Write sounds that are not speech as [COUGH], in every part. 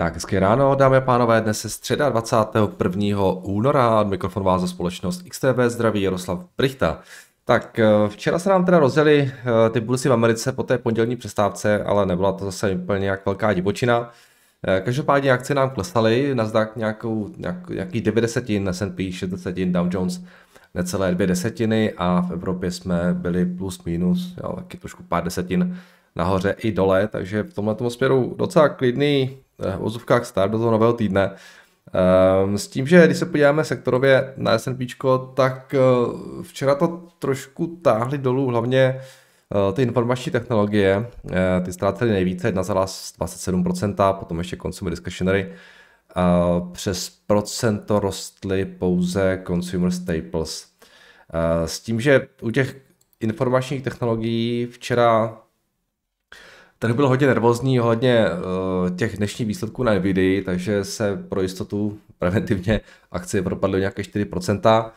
Tak hezké ráno, dámy a pánové, dnes je středa 21. února, od mikrofonu vás za společnost XTV Zdraví Jaroslav Brichta. Tak eh, včera se nám teda rozjeli eh, ty bulsy v Americe po té pondělní přestávce, ale nebyla to zase úplně nějak velká divočina. Eh, každopádně akce nám klesaly, Nasdaq nějakou, nějak, nějaký 9 desetin, S&P 6 desetin, Dow Jones necelé dvě desetiny a v Evropě jsme byli plus minus, jo, taky trošku pár desetin nahoře i dole, takže v tomhle směru docela klidný Eh, v ozovkách start do toho nového týdne. Ehm, s tím, že když se podíváme sektorově na S&P, tak eh, včera to trošku táhli dolů hlavně eh, ty informační technologie, ty ztrácely nejvíce, 1,27%, potom ještě consumer discretionary, přes procento rostly pouze consumer staples. S tím, že u těch informačních technologií včera Trh byl hodně nervózní hodně uh, eh, těch dnešních výsledků na Nvidia, takže se pro jistotu preventivně akcie propadly nějaké 4%.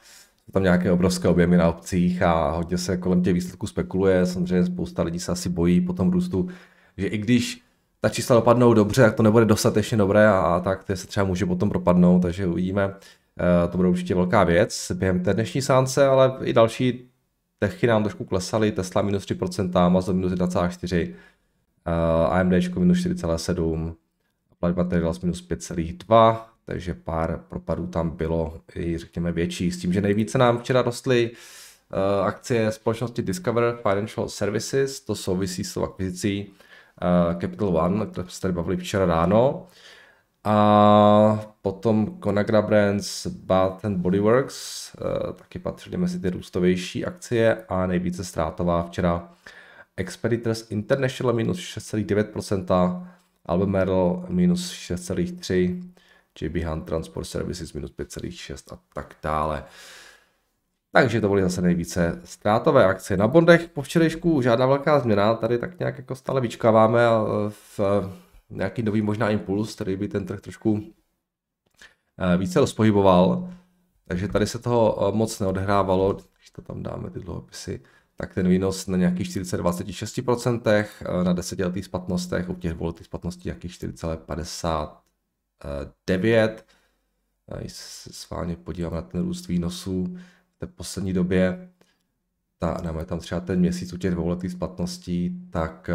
Tam nějaké obrovské objemy na obcích a hodně se kolem těch výsledků spekuluje. Samozřejmě spousta lidí se asi bojí po tom růstu, že i když ta čísla dopadnou dobře, tak to nebude dostatečně dobré a, a tak to se třeba může potom propadnout, takže uvidíme. Uh, to bude určitě velká věc během té dnešní sánce, ale i další techy nám trošku klesaly, Tesla minus 3%, Amazon minus 1,4%, Eh, AMD minus 4,7 a platba Materials minus 5,2, takže pár propadů tam bylo i řekněme větší, s tím, že nejvíce nám včera rostly uh, akcie společnosti Discover Financial Services, to souvisí s tou akvizicí uh, Capital One, které jsme se tady bavili včera ráno. A potom Conagra Brands, Bath and Body Works, taky patřili mezi ty růstovější akcie a nejvíce ztrátová včera Expeditors International minus 6,9%, Alba Merl minus 6,3%, JB Hunt Transport Services minus 5,6% a tak dále. Takže to byly zase nejvíce ztrátové akce. Na bondech po včerejšku žádná velká změna, tady tak nějak jako stále vyčkáváme e, v e, nějaký nový možná impuls, který by ten trh trošku e, více rozpohyboval. Takže tady se toho moc neodhrávalo, když to tam dáme, ty dluhopisy tak ten výnos na nějakých 4,26%, eh, na desetiletých splatnostech, u těch dvouletých splatností nějakých 4,59%. Eh, když se s vámi podívám na ten růst výnosů v té poslední době, ta, je tam třeba ten měsíc u těch dvouletých splatností, tak eh,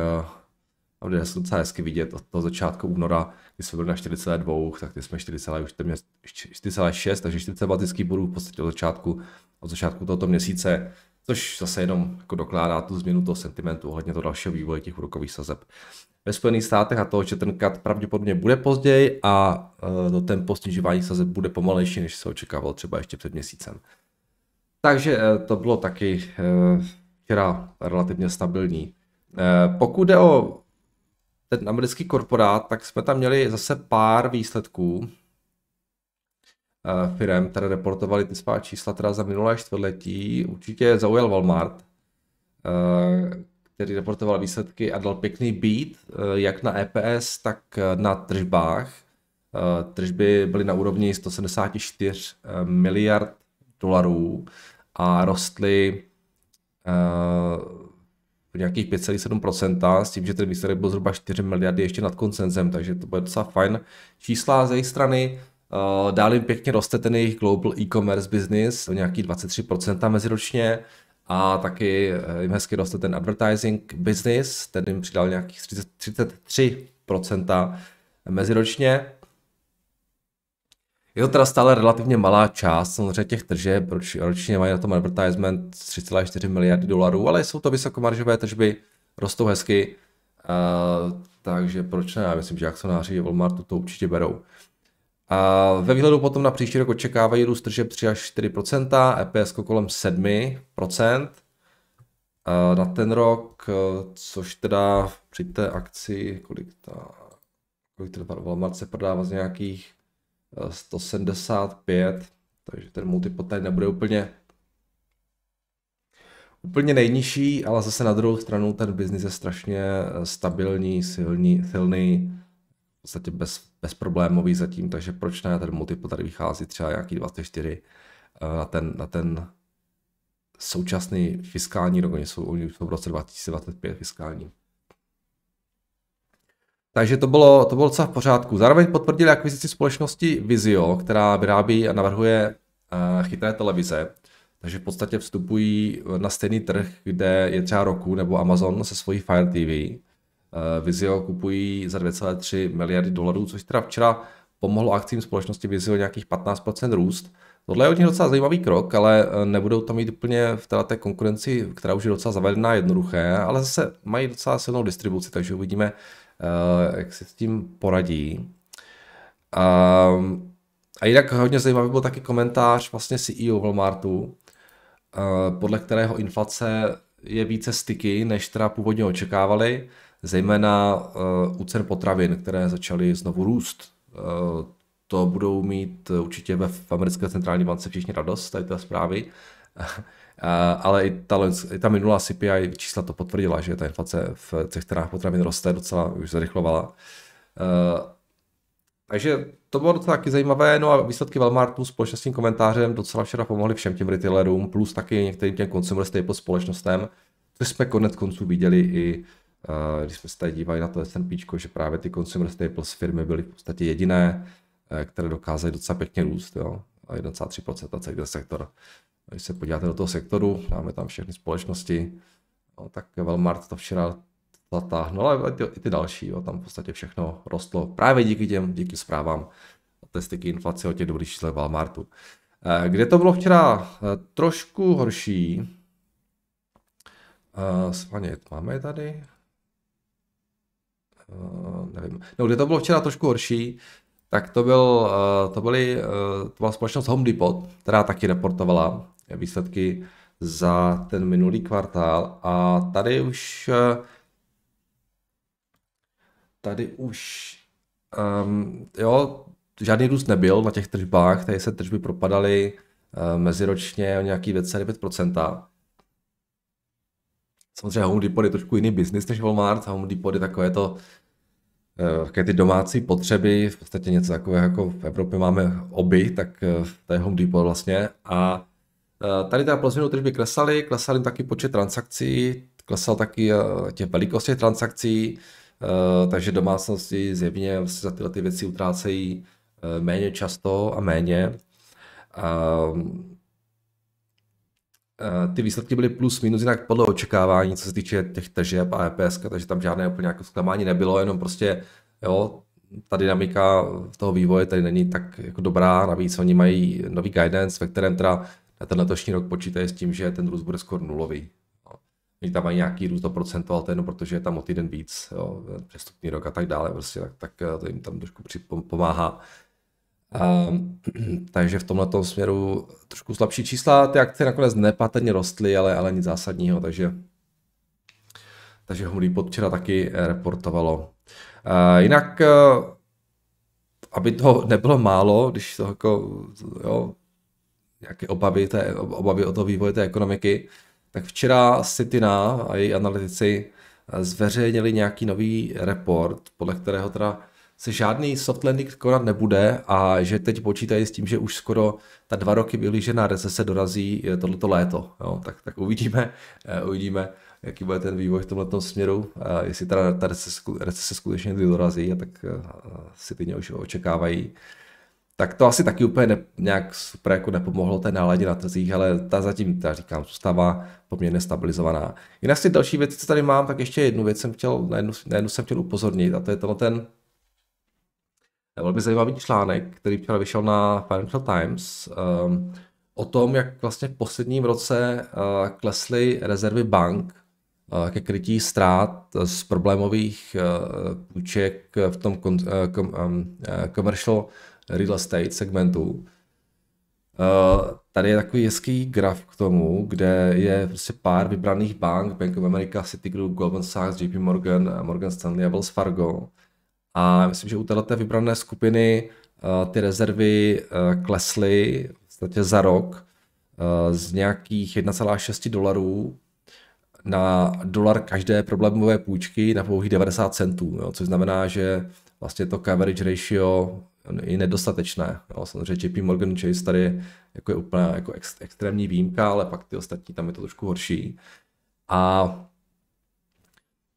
a jde se docela hezky vidět od toho začátku února, kdy jsme byli na 4,2, tak teď jsme 4,6, takže 40 bodů v podstatě od začátku, od začátku tohoto měsíce což zase jenom jako dokládá tu změnu toho sentimentu ohledně toho dalšího vývoje těch úrokových sazeb. Ve Spojených státech a toho, že ten cut pravděpodobně bude později a e, to tempo snižování sazeb bude pomalejší, než se očekával třeba ještě před měsícem. Takže e, to bylo taky e, včera relativně stabilní. Pokud jde o ten americký korporát, tak jsme tam měli zase pár výsledků firm, které reportovaly ty svá čísla teda za minulé čtvrtletí. Určitě zaujal Walmart, eh, který reportoval výsledky a dal pěkný beat eh, jak na EPS, tak eh, na tržbách. Tržby byly na úrovni 174 miliard dolarů a rostly v nějakých 5,7%, s tím, že ten výsledek byl zhruba 4 miliardy ještě nad koncenzem, takže to bude docela fajn. Čísla ze její strany Uh, dál jim pěkně roste ten jejich global e-commerce business o nějaký 23% meziročně a taky eh, jim hezky roste ten advertising business, ten jim přidal nějakých 30, 33% meziročně. Je to teda stále relativně malá část samozřejmě těch tržeb, proč ročně mají na tom advertisement 3,4 miliardy dolarů, ale jsou to vysokomaržové tržby, rostou hezky, uh, takže proč ne, já myslím, že akcionáři Walmartu to určitě berou. A ve výhledu potom na příští rok očekávají růst tržeb 3 až 4 EPS kolem 7 na ten rok, což teda při té akci, kolik ta, kolik ten Walmart se prodává z nějakých 175, eh, takže ten multiple tady nebude úplně úplně nejnižší, ale zase na druhou stranu ten biznis je strašně eh, stabilní, silný, silný v podstatě bez bezproblémový zatím, takže proč ne, ten multiple tady vychází třeba nějaký 24 eh, na ten, na ten současný fiskální rok, oni jsou, oni jsou v roce 2025 fiskální. Takže to bylo, to bylo docela v pořádku. Zároveň potvrdili akvizici společnosti Vizio, která vyrábí a navrhuje eh, chytré televize. Takže v podstatě vstupují na stejný trh, kde je třeba Roku nebo Amazon se svojí Fire TV. Eh, Vizio kupují za 2,3 miliardy dolarů, což teda včera pomohlo akcím společnosti Vizio nějakých 15% růst. Tohle je nich docela zajímavý krok, ale eh, nebudou tam mít úplně v té konkurenci, která už je docela zavedená, jednoduché, ale zase mají docela silnou distribuci, takže uvidíme, eh, jak se s tím poradí. Ehm, a jinak hodně zajímavý byl taky komentář vlastně CEO Walmartu, podle kterého inflace je více styky, než teda původně očekávali zejména eh, u cen potravin, které začaly znovu růst. Eh, to budou mít určitě ve, v americké centrální bance všichni radost, tady té zprávy. [LAUGHS] Eh, ale i ta, i ta minulá CPI čísla to potvrdila, že ta inflace v těch cenách potravin roste, docela už zrychlovala. Takže to bylo docela taky zajímavé, no a výsledky Walmartu s tím komentářem docela včera pomohly všem těm retailerům, plus taky některým těm consumer staple společnostem, což jsme konec konců viděli i když jsme se tady dívali na to S&P, že právě ty consumer staples firmy byly v podstatě jediné, eh, které dokázaly docela pěkně růst, jo, 1,3% celý ten sektor. Když se podíváte do toho sektoru, máme tam všechny společnosti, no, tak Walmart to včera zatáhnul, ale i ty, i ty další, jo, tam v podstatě všechno rostlo právě díky těm, díky zprávám o testiky inflace o těch dobrých číslech Walmartu. Eh, kde to bylo včera eh, trošku horší, Uh, svanět máme tady. Eh, nevím. No, kde to bylo včera trošku horší, tak to, byl, eh, to, byly, eh, to byla společnost Home Depot, která taky reportovala výsledky za ten minulý kvartál a tady už tady už um, jo, žádný růst nebyl na těch tržbách, tady se tržby propadaly meziročně o nějaký 2,9%. Samozřejmě Home Depot je trošku jiný biznis než Walmart. Home Depot je takové to, také eh, ty domácí potřeby, v podstatě něco takového jako v Evropě máme oby, tak eh, to je Home Depot vlastně. A eh, tady ta plus minus tržby klesaly, klesal jim taky počet transakcí, klesal taky těch velikostí transakcí, takže domácnosti zjevně za tyhle ty věci utrácejí méně často a méně. Eh, ty výsledky byly plus minus jinak podle očekávání, co se týče těch tržeb a EPS, takže tam žádné úplně jako zklamání nebylo, jenom prostě jo, ta dynamika toho vývoje tady není tak jako dobrá, navíc oni mají nový guidance, ve kterém teda na ten letošní rok počítají s tím, že ten růst bude skoro nulový. No, oni tam mají nějaký růst do procentu, ale to jenom protože je tam o týden víc, jo, přestupní rok a tak dále, prostě, tak, tak eh, to jim tam trošku pomáhá. A, [CLEARS THROAT] takže v tomto směru trošku slabší čísla, ty akce nakonec nepatrně rostly, ale, ale nic zásadního, takže takže Home Depot včera taky reportovalo. A jinak, e, aby to nebylo málo, když to jako, jo, nějaké obavy, té, obavy o to vývoje té ekonomiky, tak včera Citina a její analytici zveřejnili nějaký nový report, podle kterého teda se žádný soft landing konat nebude a že teď počítají s tím, že už skoro ta dva roky vylížená recese dorazí eh, tohleto léto. Jo? Tak, tak uvidíme, eh, uvidíme, jaký bude ten vývoj v tomto směru, jestli teda ta recese, recese skutečně dorazí, a tak eh, si ty už očekávají. Tak to asi taky úplně ne, nějak super jako nepomohlo té náladě na trzích, ale ta zatím, ta říkám, zůstává poměrně stabilizovaná. Jinak si další věci, co tady mám, tak ještě jednu věc jsem chtěl, na jednu, na jednu jsem chtěl upozornit a to je tenhle ten velmi zajímavý článek, který včera vyšel na Financial Times, um, o tom, jak vlastně v posledním roce uh, klesly rezervy bank uh, ke krytí ztrát eh, z problémových uh, půjček v tom kon, uh, com, um, ehm, commercial real estate segmentu. Uh, tady je takový hezký graf k tomu, kde je prostě pár vybraných bank, Bank of America, Citigroup, Goldman Sachs, JP Morgan, Morgan Stanley a Wells Fargo, a myslím, že u této vybrané skupiny eh, ty rezervy eh, klesly v podstatě za rok eh, z nějakých 1,6 dolarů na dolar každé problémové půjčky na pouhých 90 centů, jo, což znamená, že vlastně to coverage ratio je nedostatečné. Jo. Samozřejmě JP Morgan Chase tady jako je úplně jako ex, extrémní výjimka, ale pak ty ostatní tam je to trošku horší. A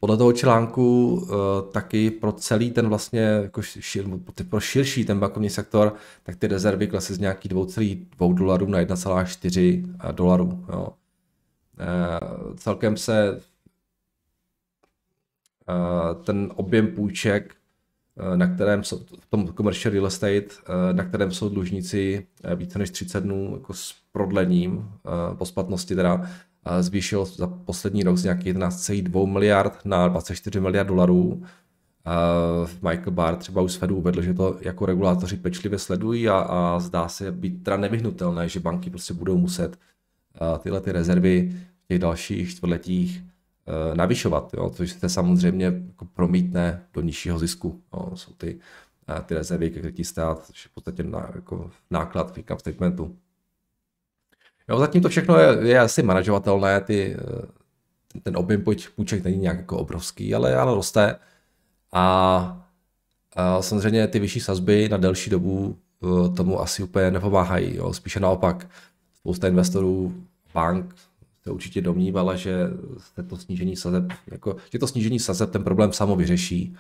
podle toho článku uh, taky pro celý ten vlastně, jako šir, pro širší ten bankovní sektor, tak ty rezervy klesly z nějakých 2,2 dolarů na 1,4 eh, dolarů. Jo. Uh, celkem se uh, ten objem půjček, uh, na kterém jsou, v tom commercial real estate, uh, na kterém jsou dlužníci více než 30 dnů jako s prodlením uh, po splatnosti teda, zvýšil za poslední rok z nějakých 11,2 miliard na 24 miliard dolarů. Michael Barr třeba už z Fedu uvedl, že to jako regulátoři pečlivě sledují a, a zdá se být teda nevyhnutelné, že banky prostě budou muset tyhle ty rezervy v těch dalších čtvrtletích navyšovat, jo, což se samozřejmě jako promítne do nižšího zisku. Jo. No, jsou ty, ty rezervy, které ti stát, je v podstatě na, jako náklad v statementu. No, zatím to všechno je, je asi manažovatelné, ty, eh, ten, objem půjček není nějak jako obrovský, ale ano, roste. A, a samozřejmě ty vyšší sazby na delší dobu eh, tomu asi úplně nepomáhají, jo. spíše naopak. Spousta investorů, bank se určitě domnívala, že to snížení sazeb, jako, že to snížení sazeb ten problém samo vyřeší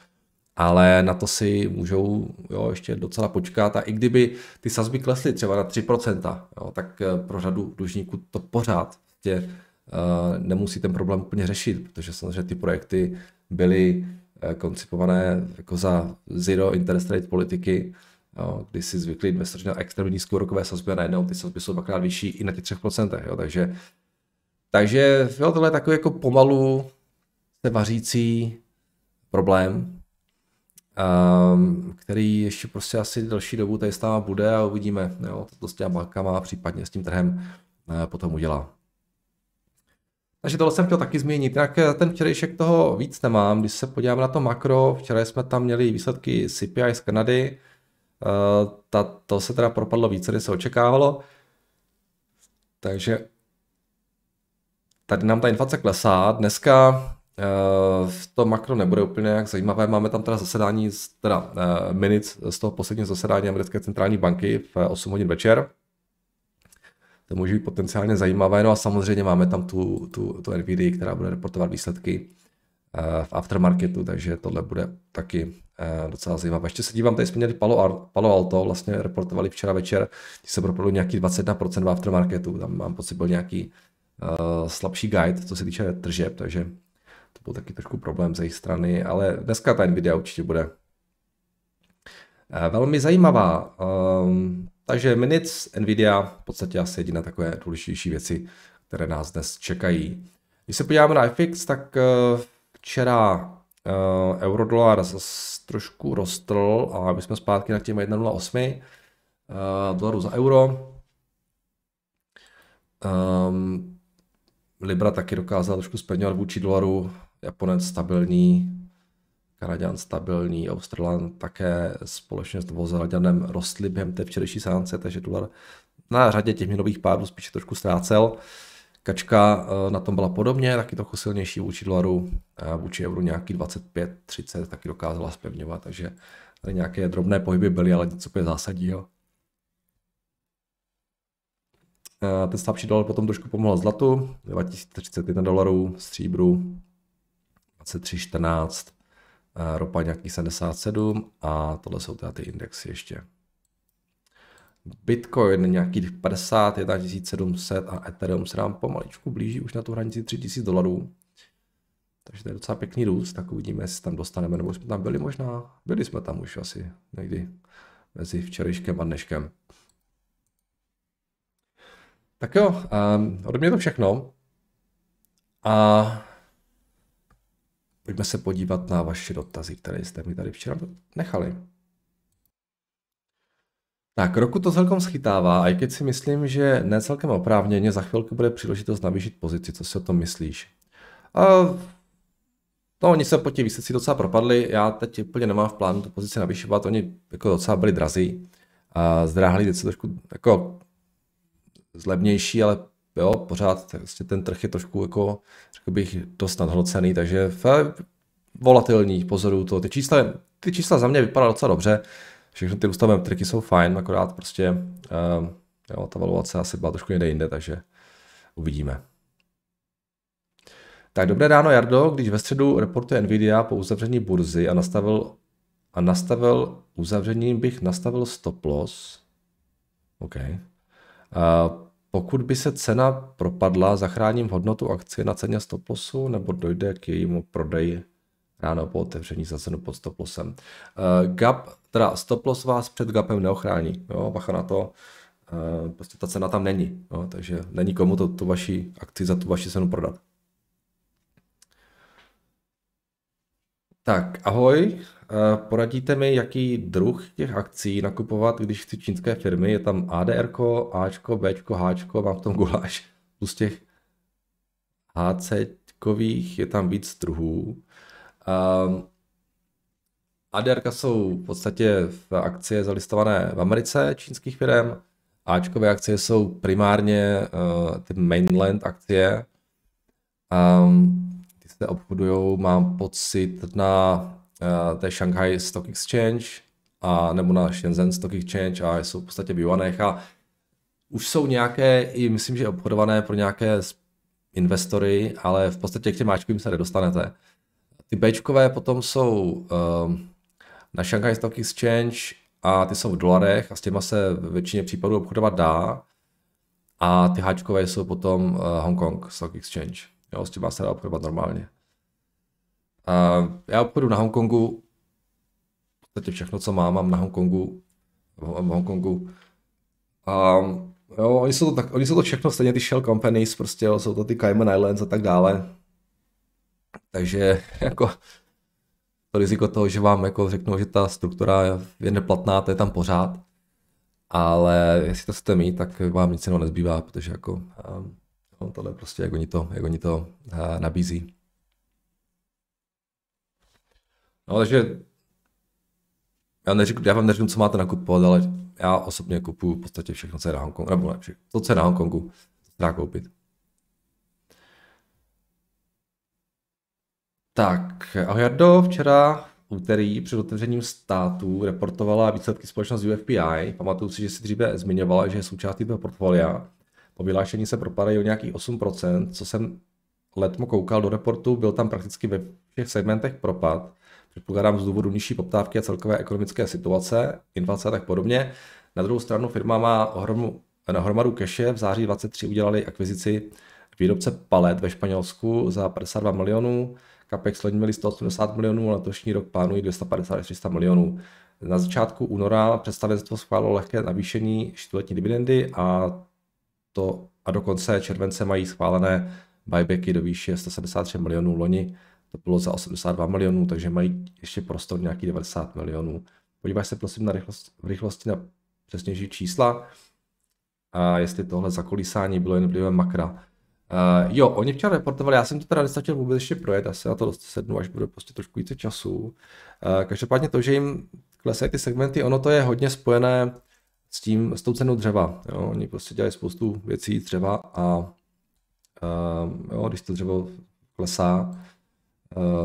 ale na to si můžou jo, ještě docela počkat a i kdyby ty sazby klesly třeba na 3%, jo, tak eh, pro řadu dlužníků to pořád tě, uh, nemusí ten problém úplně řešit, protože samozřejmě ty projekty byly eh, koncipované jako za zero interest rate politiky, jo, kdy si zvykli investoři na extrémně nízkou rokové sazby a najednou ty sazby jsou dvakrát vyšší i na těch 3%, jo, takže takže jo, tohle je takový jako pomalu se vařící problém, um, který ještě prostě asi další dobu tady stává bude a uvidíme, jo, to s těma bankama, případně s tím trhem uh, potom udělá. Takže tohle jsem chtěl taky změnit. Jinak eh, ten včerejšek toho víc nemám. Když se podíváme na to makro, včera jsme tam měli výsledky CPI z Kanady. Uh, ta, to se teda propadlo více, než se očekávalo. Takže tady nám ta inflace klesá. Dneska Eh, to makro nebude úplně jak zajímavé. Máme tam teda zasedání, teda eh, minic z toho posledního zasedání americké centrální banky v 8 eh, hodin večer. To může být potenciálně zajímavé. No a samozřejmě máme tam tu, tu, tu NVD, která bude reportovat výsledky v aftermarketu, takže tohle bude taky docela zajímavé. Ještě se dívám, tady jsme měli Palo, Palo Alto, vlastně reportovali včera večer, ti se propadlo nějaký 21% v aftermarketu, tam mám pocit byl nějaký uh, slabší guide, co se týče tržeb, takže to byl taky trošku problém z jejich strany, ale dneska ta Nvidia určitě bude. Eh, velmi zajímavá. Ehm, takže minic Nvidia, v podstatě asi jediné takové důležitější věci, které nás dnes čekají. Když se podíváme na FX, tak eh, včera eh, eurodolar zase trošku rostl a my jsme zpátky na těm 1,08 dolarů za euro. Ehm, Libra taky dokázala trošku spevňovat vůči dolaru, Japonec stabilní, Kanaděn stabilní, Australan také společně s Novozelandanem rostly během té včerejší sánce, takže dolar na řadě těch měnových pádů spíše trošku ztrácel. Kačka eh, na tom byla podobně, taky trochu silnější vůči dolaru, eh, vůči euru nějaký 25-30 taky dokázala spevňovat, takže tady nějaké drobné pohyby byly, ale nic úplně zásadního. Eh, ten slabší dolar potom trošku pomohl zlatu, 2031 dolarů, stříbru, 23,14, eh, ropa nějaký 77 a tohle jsou teda ty indexy ještě. Bitcoin nějaký 50, 1700 a Ethereum se nám pomaličku blíží už na tu hranici 3000 dolarů. Takže to je docela pěkný růst, tak uvidíme, jestli tam dostaneme, nebo jsme tam byli možná. Byli jsme tam už asi někdy mezi včerejškem a dneškem. Tak jo, um, ode mě to všechno. A Pojďme se podívat na vaše dotazy, které jste mi tady včera nechali. Tak, roku to celkom schytává, a i když si myslím, že ne celkem oprávněně, za chvilku bude příležitost navýšit pozici. Co si o tom myslíš? A... No, oni se po těch výsledcích docela propadli, já teď úplně nemám v plánu tu pozici navyšovat, oni jako docela byli drazí, a zdráhli se trošku jako zlevnější, ale jo, pořád vlastně ten trh je trošku jako, řekl bych, dost nadhodnocený, takže volatilní, pozoruju to. Ty čísla, ty čísla za mě vypadá docela dobře, všechny ty ústavné triky jsou fajn, akorát prostě uh, jo, ta valuace asi byla trošku někde jinde, takže uvidíme. Tak dobré ráno, Jardo. Když ve středu reportuje Nvidia po uzavření burzy a nastavil, a nastavil uzavřením bych nastavil stop loss, OK. Uh, pokud by se cena propadla, zachráním hodnotu akcie na ceně stoplosu nebo dojde k jejímu prodeji ráno po otevření za cenu pod stoplosem. Uh, eh, gap, teda stoplos vás před gapem neochrání, jo, bacha na to, uh, prostě ta cena tam není, jo, takže není komu to, tu vaši akci za tu vaši cenu prodat. Tak, ahoj. Eh, poradíte mi, jaký druh těch akcí nakupovat, když chci čínské firmy? Je tam ADR, Ačko, Bčko, Hčko, mám v tom guláš. Z těch HC je tam víc druhů. Um, ehm, ADR jsou v podstatě v akcie zalistované v Americe čínských firm. Ačkové akcie jsou primárně uh, ty mainland akcie. Um, se obchodují, mám mhm. pocit, na uh, té Shanghai Stock Exchange a nebo na Shenzhen Stock Exchange a jsou v podstatě v a už jsou nějaké, i myslím, že obchodované pro nějaké investory, ale v podstatě k těm Ačkovým se nedostanete. Ty Bčkové potom jsou ehm, na Shanghai Stock Exchange a ty jsou v dolarech a s těma se ve většině případů obchodovat dá. A ty háčkové jsou potom uh, eh, Hong Kong Stock Exchange. Jo, s těma se dá obchodovat normálně. A já obchodu na Hongkongu, v podstatě všechno, co mám, mám na Hongkongu. V Hongkongu. A jo, oni jsou to, tak, oni jsou to všechno stejně ty shell companies, prostě jo, jsou to ty Cayman Islands a tak dále. Takže [LAUGHS] jako to riziko toho, že vám jako řeknou, že ta struktura je neplatná, to je tam pořád. Ale jestli to chcete mít, tak vám nic jiného nezbývá, protože jako um, No, tohle prostě, jak oni to, jak oni to uh, nabízí. No, takže já, neřeknu, já vám neřeknu, co máte nakupovat, ale já osobně kupuju v podstatě všechno, co je na Hongkongu, nebo ne, všechno, to, co je na Hongkongu, se dá koupit. Tak, Ahojardo včera úterý před otevřením státu reportovala výsledky společnost UFPI. Pamatuju si, že si dříve zmiňovala, že je součástí toho portfolia po vyhlášení se propadají o nějaký 8%, co jsem letmo koukal do reportu, byl tam prakticky ve všech segmentech propad, předpokládám z důvodu nižší poptávky a celkové ekonomické situace, inflace a tak podobně. Na druhou stranu firma má ohromu, na hromadu keše, v září 23 udělali akvizici výrobce palet ve Španělsku za 52 milionů, Capex loni měli 180 milionů, letošní rok plánují 250 až 300 milionů. Na začátku února představenstvo schválilo lehké navýšení čtvrtletní dividendy a to a do konce července mají schválené buybacky do výše 173 milionů loni, to bylo za 82 milionů, takže mají ještě prostor nějaký 90 milionů. Podívej se prosím na rychlost, v rychlosti na přesnější čísla a jestli tohle zakolísání bylo jen vlivem makra. Uh, jo, oni včera reportovali, já jsem to teda nestačil vůbec ještě projet, asi na to dost sednu, až bude prostě trošku více času. Uh, každopádně to, že jim klesají ty segmenty, ono to je hodně spojené s tím, s tou cenou dřeva. Jo. Oni prostě dělají spoustu věcí dřeva a uh, jo, když to dřevo klesá,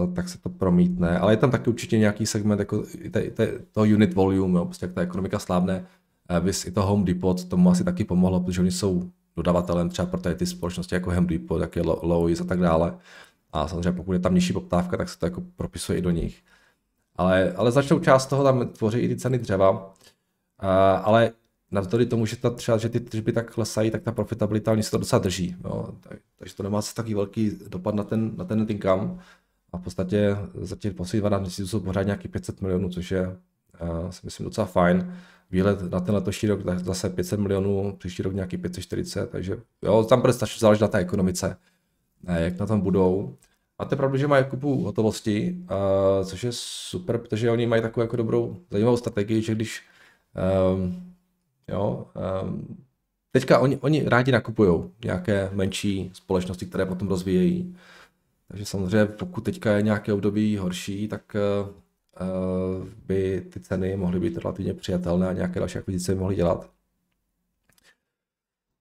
uh, tak se to promítne. Ale je tam taky určitě nějaký segment jako te, te, to unit volume, jo, prostě jak ta ekonomika slábne. Eh, Vys i to Home Depot tomu asi taky pomohlo, protože oni jsou dodavatelem třeba pro ty společnosti jako Home Depot, jak je Lowe's a tak dále. A samozřejmě pokud je tam nižší poptávka, tak se to jako propisuje i do nich. Ale, ale začnou část toho tam tvoří i ty ceny dřeva. Uh, ale navzdory tomu, že, ta, třeba, že ty tržby tak klesají, tak ta profitabilita, oni se to docela drží. Jo. Tak, takže to nemá se takový velký dopad na ten, na ten income. A v podstatě za těch posledních 12 měsíců jsou pořád nějaký 500 milionů, což je, uh, si myslím, docela fajn. Výhled na ten letošní rok zase 500 milionů, příští rok nějaký 540, takže jo, tam bude stačit záležet na té ekonomice, ne, jak na tom budou. A to je pravda, že mají kupu hotovosti, uh, což je super, protože oni mají takovou jako dobrou zajímavou strategii, že když Um, jo, um, teďka oni, oni rádi nakupují nějaké menší společnosti, které potom rozvíjejí. Takže samozřejmě, pokud teďka je nějaké období horší, tak uh, by ty ceny mohly být relativně přijatelné a nějaké další akvizice by mohly dělat.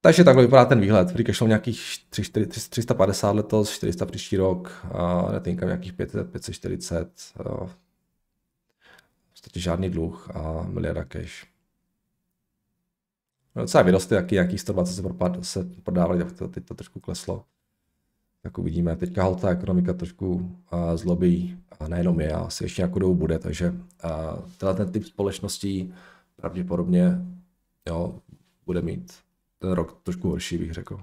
Takže takhle vypadá ten výhled. Free cash flow nějakých 3, 4, 350 letos, 400 příští rok, a netýkám nějakých 500, 540. Uh, podstatě žádný dluh a miliarda cash. No, docela vyrostly taky, jaký 120 se, propad, se prodávali, tak to, teď to trošku kleslo. Tak uvidíme. Teďka hol ta ekonomika trošku uh, zlobí a nejenom je, a asi ještě nějakou dobu bude, takže uh, tenhle ten typ společností pravděpodobně jo, bude mít ten rok trošku horší, bych řekl,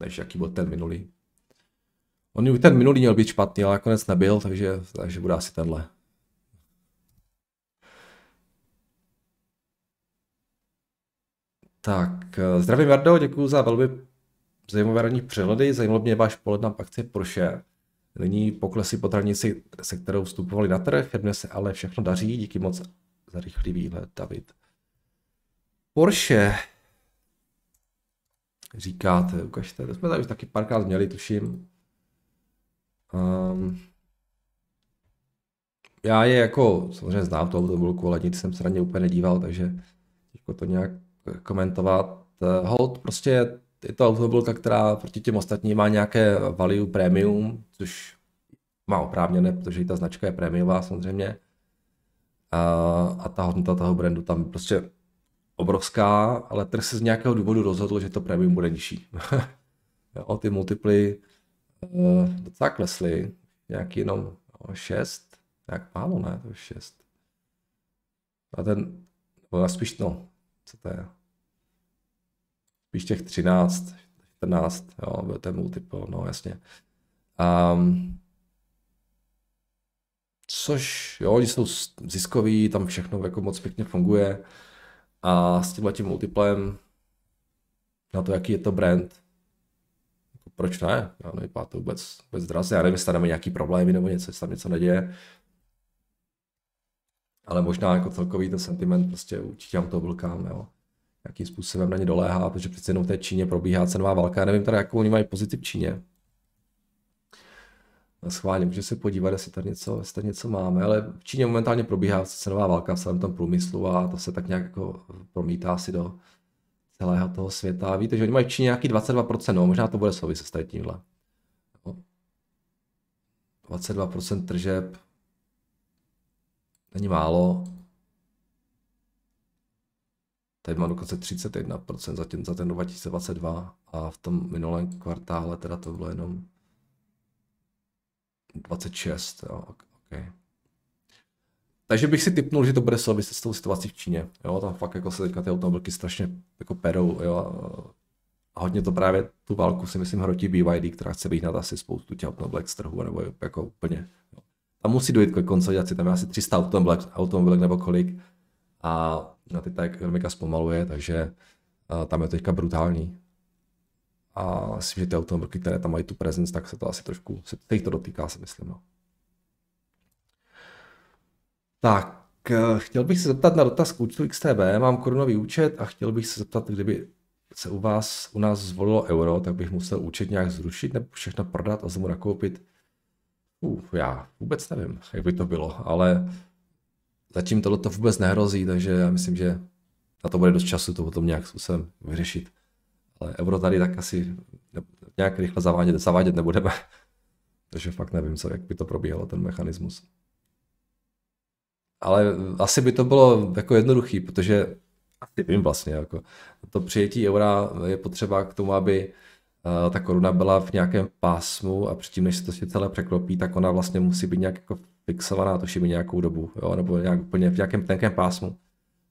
než jaký byl ten minulý. On ten minulý měl být špatný, ale nakonec nebyl, takže, takže bude asi tenhle. Tak, eh, zdravím Jardo, děkuji za velmi zajímavé ranní přehledy. Zajímalo mě váš pohled na akci Porsche. Nyní poklesy po tranici, se kterou vstupovali na trh, dnes se ale všechno daří. Díky moc za rychlý výhled, David. Porsche, říkáte, ukažte, to jsme tady už taky párkrát měli, tuším. Um, já je jako, samozřejmě znám tu automobilku, ale nic jsem se na ně úplně nedíval, takže jako to nějak komentovat. Eh, Hold, prostě je to automobilka, která proti těm ostatním má nějaké value premium, což má oprávněné, protože i ta značka je prémiová samozřejmě. A, a ta hodnota toho brandu tam prostě obrovská, ale trh se z nějakého důvodu rozhodl, že to premium bude nižší. [LAUGHS] o ty multiply uh, docela klesly, nějaký jenom 6, no, nějak málo ne, to 6. A ten, no, spíš no, co to je? Spíš těch 13, 14, jo, byl ten multiple, no jasně. Um, což, jo, oni jsou ziskoví, tam všechno jako moc pěkně funguje a s tímhle tím multiplem na to, jaký je to brand, jako proč ne? Já nevypadá to vůbec, vůbec draze. Já nevím, jestli tam nějaký problémy nebo něco, jestli tam něco neděje ale možná jako celkový ten sentiment prostě určitě to vlkám, jo jakým způsobem na ně doléhá, protože přece jenom v té Číně probíhá cenová válka. Já nevím teda, jakou oni mají pozici v Číně. No, schválně, můžeme se podívat, jestli tady něco, jestli tady něco máme, ale v Číně momentálně probíhá cenová válka v celém tom průmyslu a to se tak nějak jako promítá si do celého toho světa. Víte, že oni mají v Číně nějaký 22%, no, možná to bude souviset s tímhle. 22% no. tržeb Není málo. Tady má dokonce 31% za, ten, za ten 2022 a v tom minulém kvartále teda to bylo jenom 26, jo, okay. Takže bych si typnul, že to bude souviset s tou situací v Číně. Jo, tam fakt jako se teďka ty automobilky strašně jako perou, jo. A hodně to právě tu válku si myslím hrotí BYD, která chce vyhnat asi spoustu těch automobilek z trhu, nebo jako úplně. Jo tam musí dojít k konsolidaci, tam je asi 300 automobilek, automobilek nebo kolik a na ty ta ekonomika zpomaluje, takže tam je to teďka brutální. A myslím, že ty automobilky, které tam mají tu presence, tak se to asi trošku, se těch to dotýká, si myslím. No. Tak, eh, chtěl bych se zeptat na dotaz k účtu XTB. Mám korunový účet a chtěl bych se zeptat, kdyby se u vás, u nás zvolilo euro, tak bych musel účet nějak zrušit nebo všechno prodat a znovu nakoupit Uf, já vůbec nevím, jak by to bylo, ale zatím tohle to vůbec nehrozí, takže já myslím, že na to bude dost času to potom nějak způsobem vyřešit. Ale euro tady tak asi nějak rychle zavádět, zavádět nebudeme. [LAUGHS] takže fakt nevím, co, jak by to probíhalo, ten mechanismus. Ale asi by to bylo jako jednoduchý, protože asi vím vlastně, jako to přijetí eura je potřeba k tomu, aby Eh, ta koruna byla v nějakém pásmu a předtím, než se to celé překlopí, tak ona vlastně musí být nějak jako fixovaná, mi nějakou dobu, jo? nebo nějak úplně v nějakém tenkém pásmu.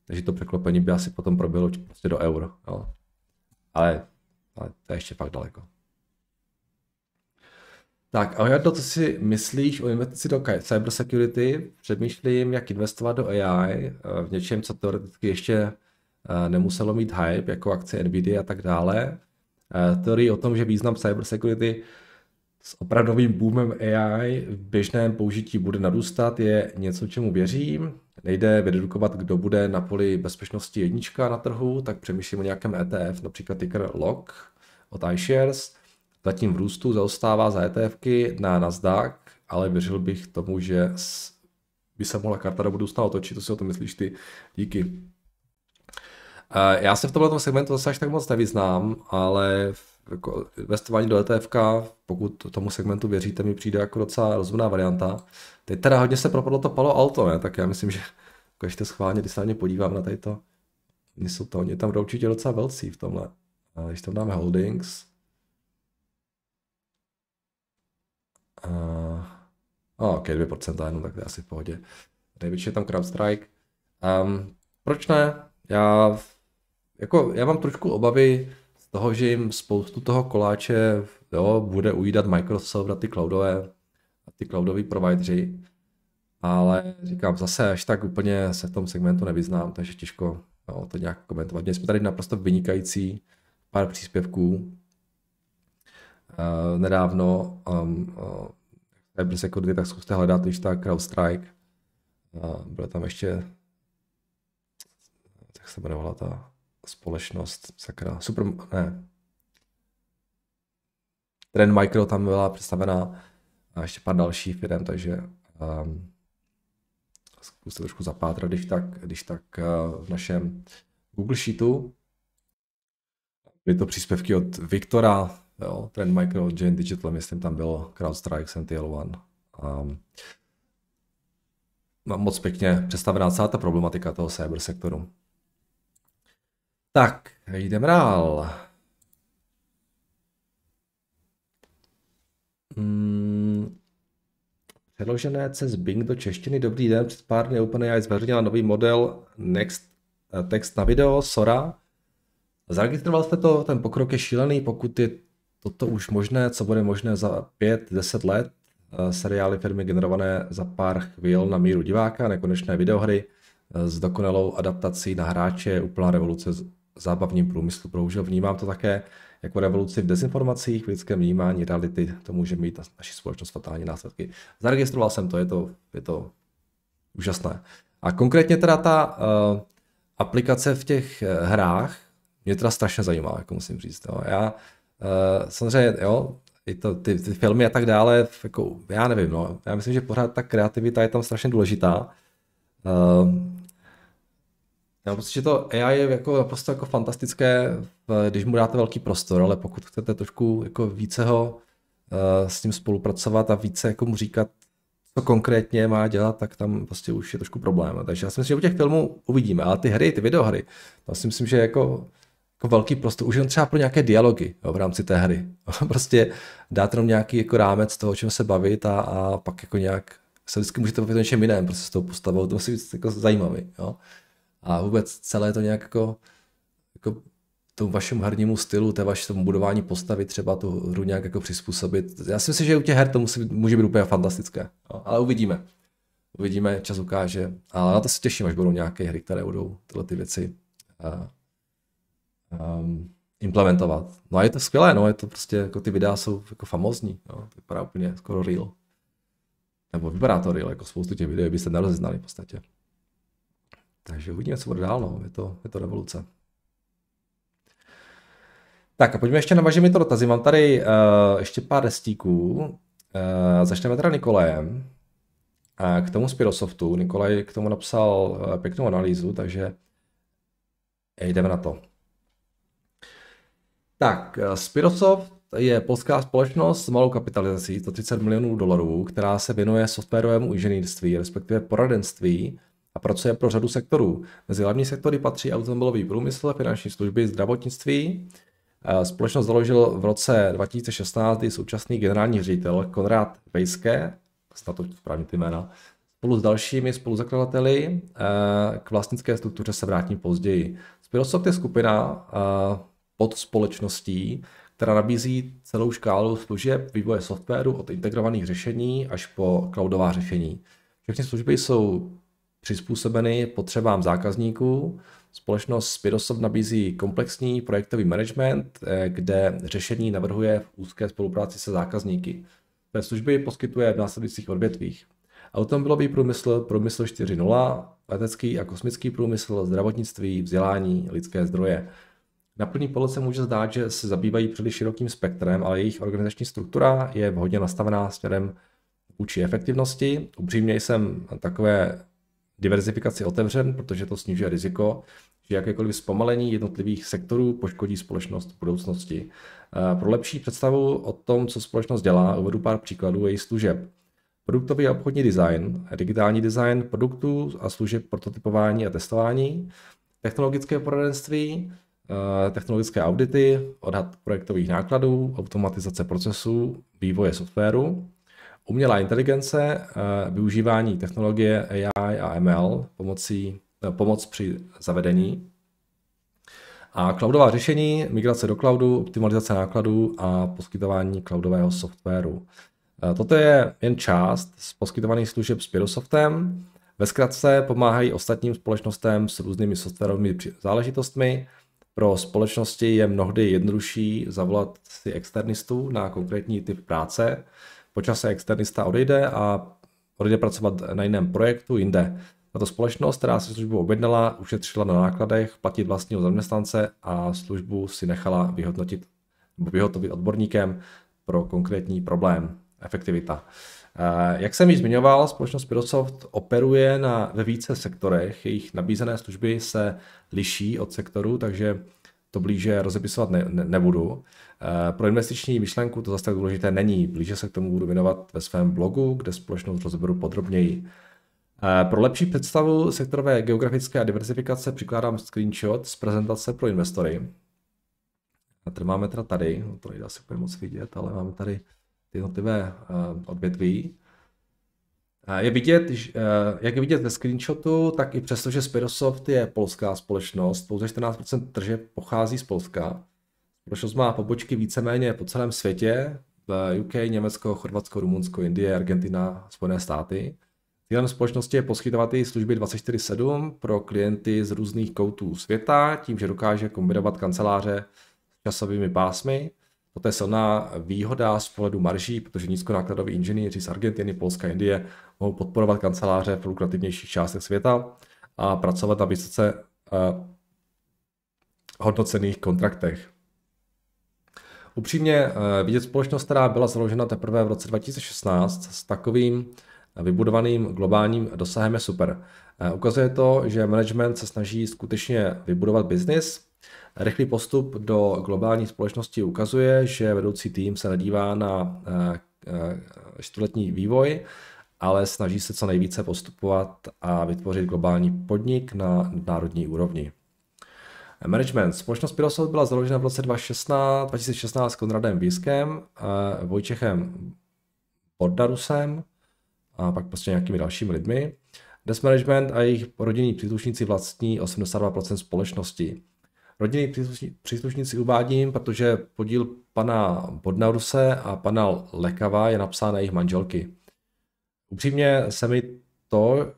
Takže to překlopení by asi potom proběhlo prostě do euro. Jo? Ale, ale to je ještě fakt daleko. Tak a to, co si myslíš o investici do cybersecurity? Přemýšlím, jak investovat do AI eh, v něčem, co teoreticky ještě eh, nemuselo mít hype, jako akce Nvidia a tak dále Eh, teorii o tom, že význam cybersecurity s opravdovým boomem AI v běžném použití bude narůstat, je něco, čemu věřím. Nejde vydedukovat, kdo bude na poli bezpečnosti jednička na trhu, tak přemýšlím o nějakém ETF, například ticker LOCK od iShares. Zatím v růstu zaostává za ETFky na Nasdaq, ale věřil bych tomu, že by se mohla karta do budoucna otočit, to si o to myslíš ty. Díky. Eh, já se v tomhle segmentu zase až tak moc nevyznám, ale jako investování do ETF, pokud tomu segmentu věříte, mi přijde jako docela rozumná varianta. Teď teda hodně se propadlo to Palo Alto, ne? tak já myslím, že [LAUGHS] jako ještě schválně, když se na ně podívám na tady to, oni jsou to, oni tam určitě docela velcí v tomhle. A eh, když tam dáme holdings, a, eh, a ok, 2% jenom, tak to je asi v pohodě. Největší je tam CrowdStrike. Um, proč ne? Já jako já mám trošku obavy z toho, že jim spoustu toho koláče jo, bude ujídat Microsoft a ty cloudové, a ty cloudoví provideri. ale říkám zase, až tak úplně se v tom segmentu nevyznám, takže těžko jo, to nějak komentovat. Měli jsme tady naprosto vynikající pár příspěvků uh, nedávno, um, uh, eh, Cybersecku tak zkuste hledat, když tak CrowdStrike. Uh, eh, byla tam ještě, jak se jmenovala ta společnost, sakra, super, ne. Trend Micro tam byla představená a ještě pár dalších firm, takže um, ehm, zkuste trošku zapátrat, když tak, když tak uh, v našem Google Sheetu. Byly to příspěvky od Viktora, jo, Trend Micro, Jane Digital, myslím, tam bylo CrowdStrike, sentinel One. Um, moc pěkně představená celá ta problematika toho cyber sektoru. Tak, jdeme dál. Hmm. Předložené cez Bing do češtiny. Dobrý den, před pár dny OpenAI zveřejnila nový model Next eh, text na video, Sora. Zaregistroval jste to, ten pokrok je šílený, pokud je toto už možné, co bude možné za 5-10 let. Eh, seriály firmy generované za pár chvíl na míru diváka, nekonečné videohry eh, s dokonalou adaptací na hráče je úplná revoluce zábavním průmyslu Bohužel Vnímám to také jako revoluci v dezinformacích, v lidském vnímání reality. To může mít na naši společnost fatální následky. Zaregistroval jsem to, je to, je to úžasné. A konkrétně teda ta uh, aplikace v těch eh, hrách mě teda strašně zajímá, jako musím říct. Jo. Já uh, samozřejmě, jo, i to, ty, ty filmy a tak dále, jako, já nevím, no. Já myslím, že pořád ta kreativita je tam strašně důležitá. Uh, já myslím, že to AI je jako naprosto jako fantastické, když mu dáte velký prostor, ale pokud chcete trošku jako více ho eh, s ním spolupracovat a více jako mu říkat, co konkrétně má dělat, tak tam prostě už je trošku problém. Takže já si myslím, že u těch filmů uvidíme, ale ty hry, ty videohry, tam si myslím, že jako, jako velký prostor, už jen třeba pro nějaké dialogy jo, v rámci té hry. [LAUGHS] prostě dát jenom nějaký jako rámec toho, o čem se bavit a, a pak jako nějak se vždycky můžete bavit o něčem jiném, prostě s tou postavou, to musí být jako zajímavý. Jo a vůbec celé to nějak jako, jako tomu vašemu hernímu stylu, té tomu budování postavy třeba tu hru nějak jako přizpůsobit. Já si myslím, že u těch her to musí, může být úplně fantastické, no, ale uvidíme. Uvidíme, čas ukáže. A na to se těším, až budou nějaké hry, které budou tyhle ty věci uh, um, implementovat. No a je to skvělé, no, je to prostě, jako ty videa jsou jako famozní, no, to vypadá úplně skoro real. Nebo vypadá to real, jako spoustu těch videí byste nerozeznali v podstatě. Takže uvidíme, co bude dál, no. je, to, je to revoluce. Tak a pojďme ještě na to dotazy. Mám tady uh, ještě pár restíků. Uh, začneme teda Nikolajem. A k tomu Spirosoftu. Nikolaj k tomu napsal uh, pěknou analýzu, takže jdeme na to. Tak, Spirosoft je polská společnost s malou kapitalizací 130 milionů dolarů, která se věnuje softwarovému inženýrství, respektive poradenství a pracuje pro řadu sektorů. Mezi hlavní sektory patří automobilový průmysl, finanční služby, zdravotnictví. Společnost založil v roce 2016 i současný generální ředitel Konrad Vejské, snad to správně ty jména, spolu s dalšími spoluzakladateli k vlastnické struktuře se vrátím později. Spirosoft je skupina pod společností, která nabízí celou škálu služeb vývoje softwaru od integrovaných řešení až po cloudová řešení. Všechny služby jsou přizpůsobeny potřebám zákazníků. Společnost Spirosoft nabízí komplexní projektový management, eh, kde řešení navrhuje v úzké spolupráci se zákazníky. Své služby poskytuje v následujících odvětvích. Automobilový průmysl, průmysl 4.0, letecký a kosmický průmysl, zdravotnictví, vzdělání, lidské zdroje. Na první pohled se může zdát, že se zabývají příliš širokým spektrem, ale jejich organizační struktura je vhodně nastavená směrem vůči efektivnosti. Upřímně jsem takové diverzifikaci otevřen, protože to snižuje riziko, že jakékoliv zpomalení jednotlivých sektorů poškodí společnost v budoucnosti. Eh, pro lepší představu o tom, co společnost dělá, uvedu pár příkladů jejich služeb. Produktový a obchodní design, digitální design produktů a služeb prototypování a testování, technologické poradenství, eh, technologické audity, odhad projektových nákladů, automatizace procesů, vývoje softwaru, Umělá inteligence, eh, využívání technologie AI a ML, pomocí, eh, pomoc při zavedení. A cloudová řešení, migrace do cloudu, optimalizace nákladů a poskytování cloudového softwaru. Eh, toto je jen část z poskytovaných služeb s Pyrosoftem. Ve zkratce pomáhají ostatním společnostem s různými softwarovými záležitostmi. Pro společnosti je mnohdy jednodušší zavolat si externistů na konkrétní typ práce, po čase externista odejde a odejde pracovat na jiném projektu jinde. Tato společnost, která si službu objednala, ušetřila na nákladech platit vlastního zaměstnance a službu si nechala vyhodnotit vyhotovit odborníkem pro konkrétní problém. Efektivita. Eh, jak jsem již zmiňoval, společnost Pyrosoft operuje na, ve více sektorech. Jejich nabízené služby se liší od sektoru, takže to blíže rozepisovat ne, ne, nebudu. Eh, pro investiční myšlenku to zase tak důležité není. Blíže se k tomu budu věnovat ve svém blogu, kde společnost rozeberu podrobněji. Eh, pro lepší představu sektorové geografické a diversifikace přikládám screenshot z prezentace pro investory. A tady máme teda tady, no to nejde asi úplně moc vidět, ale máme tady ty jednotlivé eh, odvětví. Eh, je vidět, eh, jak je vidět ve screenshotu, tak i přesto, že Spirosoft je polská společnost, pouze 14% trže pochází z Polska. Společnost má pobočky víceméně po celém světě, v UK, Německo, Chorvatsko, Rumunsko, Indie, Argentina, Spojené státy. Cílem společnosti je poskytovat její služby 24-7 pro klienty z různých koutů světa, tím, že dokáže kombinovat kanceláře s časovými pásmy. To je silná výhoda z pohledu marží, protože nízkonákladoví inženýři z Argentiny, Polska, Indie mohou podporovat kanceláře v lukrativnějších částech světa a pracovat na vysoce uh, hodnocených kontraktech. Upřímně uh, vidět společnost, která byla založena teprve v roce 2016 s takovým eh, vybudovaným globálním dosahem je super. Uh, ukazuje to, že management se snaží skutečně vybudovat biznis, Rychlý postup do globální společnosti ukazuje, že vedoucí tým se nedívá na eh, eh, čtvrtletní vývoj, ale snaží se co nejvíce postupovat a vytvořit globální podnik na národní úrovni. Management. Společnost Pirosoft byla založena v roce 2016, 2016 s Konradem Vískem, eh, Vojčechem Bordarusem a pak prostě nějakými dalšími lidmi. Desk Management a jejich rodinní příslušníci vlastní 82% společnosti. Rodinní příslušníci uvádím, protože podíl pana Bodnaruse a pana Lekava je napsán na jejich manželky. Upřímně se mi to,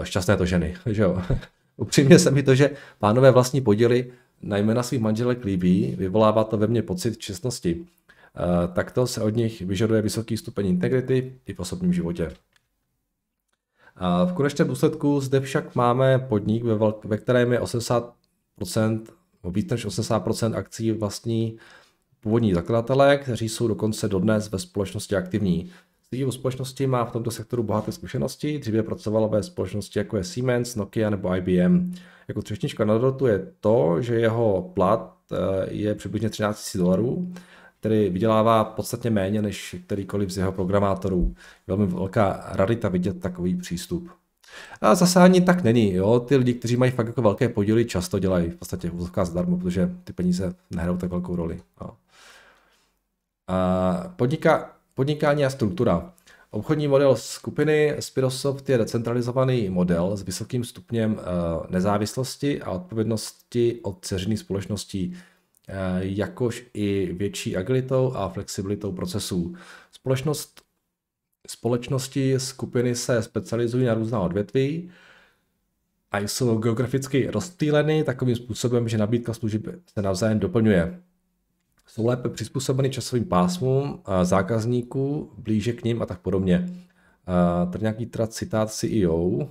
eh, šťastné to ženy, [LAUGHS] že jo, upřímně se mi to, že pánové vlastní podíly na jména svých manželek líbí, vyvolává to ve mně pocit čestnosti. Eh, takto se od nich vyžaduje vysoký stupeň integrity i v osobním životě. A v konečném důsledku zde však máme podnik, ve, ve kterém je 80% víc než 80% akcí vlastní původní zakladatelé, kteří jsou dokonce dodnes ve společnosti aktivní. CEO společnosti má v tomto sektoru bohaté zkušenosti, dříve pracovala ve společnosti jako je Siemens, Nokia nebo IBM. Jako třešnička na dotu je to, že jeho plat eh, je přibližně 13 000 dolarů, který vydělává podstatně méně než kterýkoliv z jeho programátorů. Velmi velká rarita vidět takový přístup. A zase ani tak není, jo. Ty lidi, kteří mají fakt jako velké podíly, často dělají v podstatě vozovka zdarma, protože ty peníze nehrajou tak velkou roli. Jo. A podniká, podnikání a struktura. Obchodní model skupiny Spirosoft je decentralizovaný model s vysokým stupněm eh, nezávislosti a odpovědnosti od ceřiných společností, eh, jakož i větší agilitou a flexibilitou procesů. Společnost Společnosti, skupiny se specializují na různá odvětví a jsou geograficky rozptýleny takovým způsobem, že nabídka služeb se navzájem doplňuje. Jsou lépe přizpůsobeny časovým pásmům zákazníků, blíže k ním a tak podobně. Tady nějaký trat citát CEO.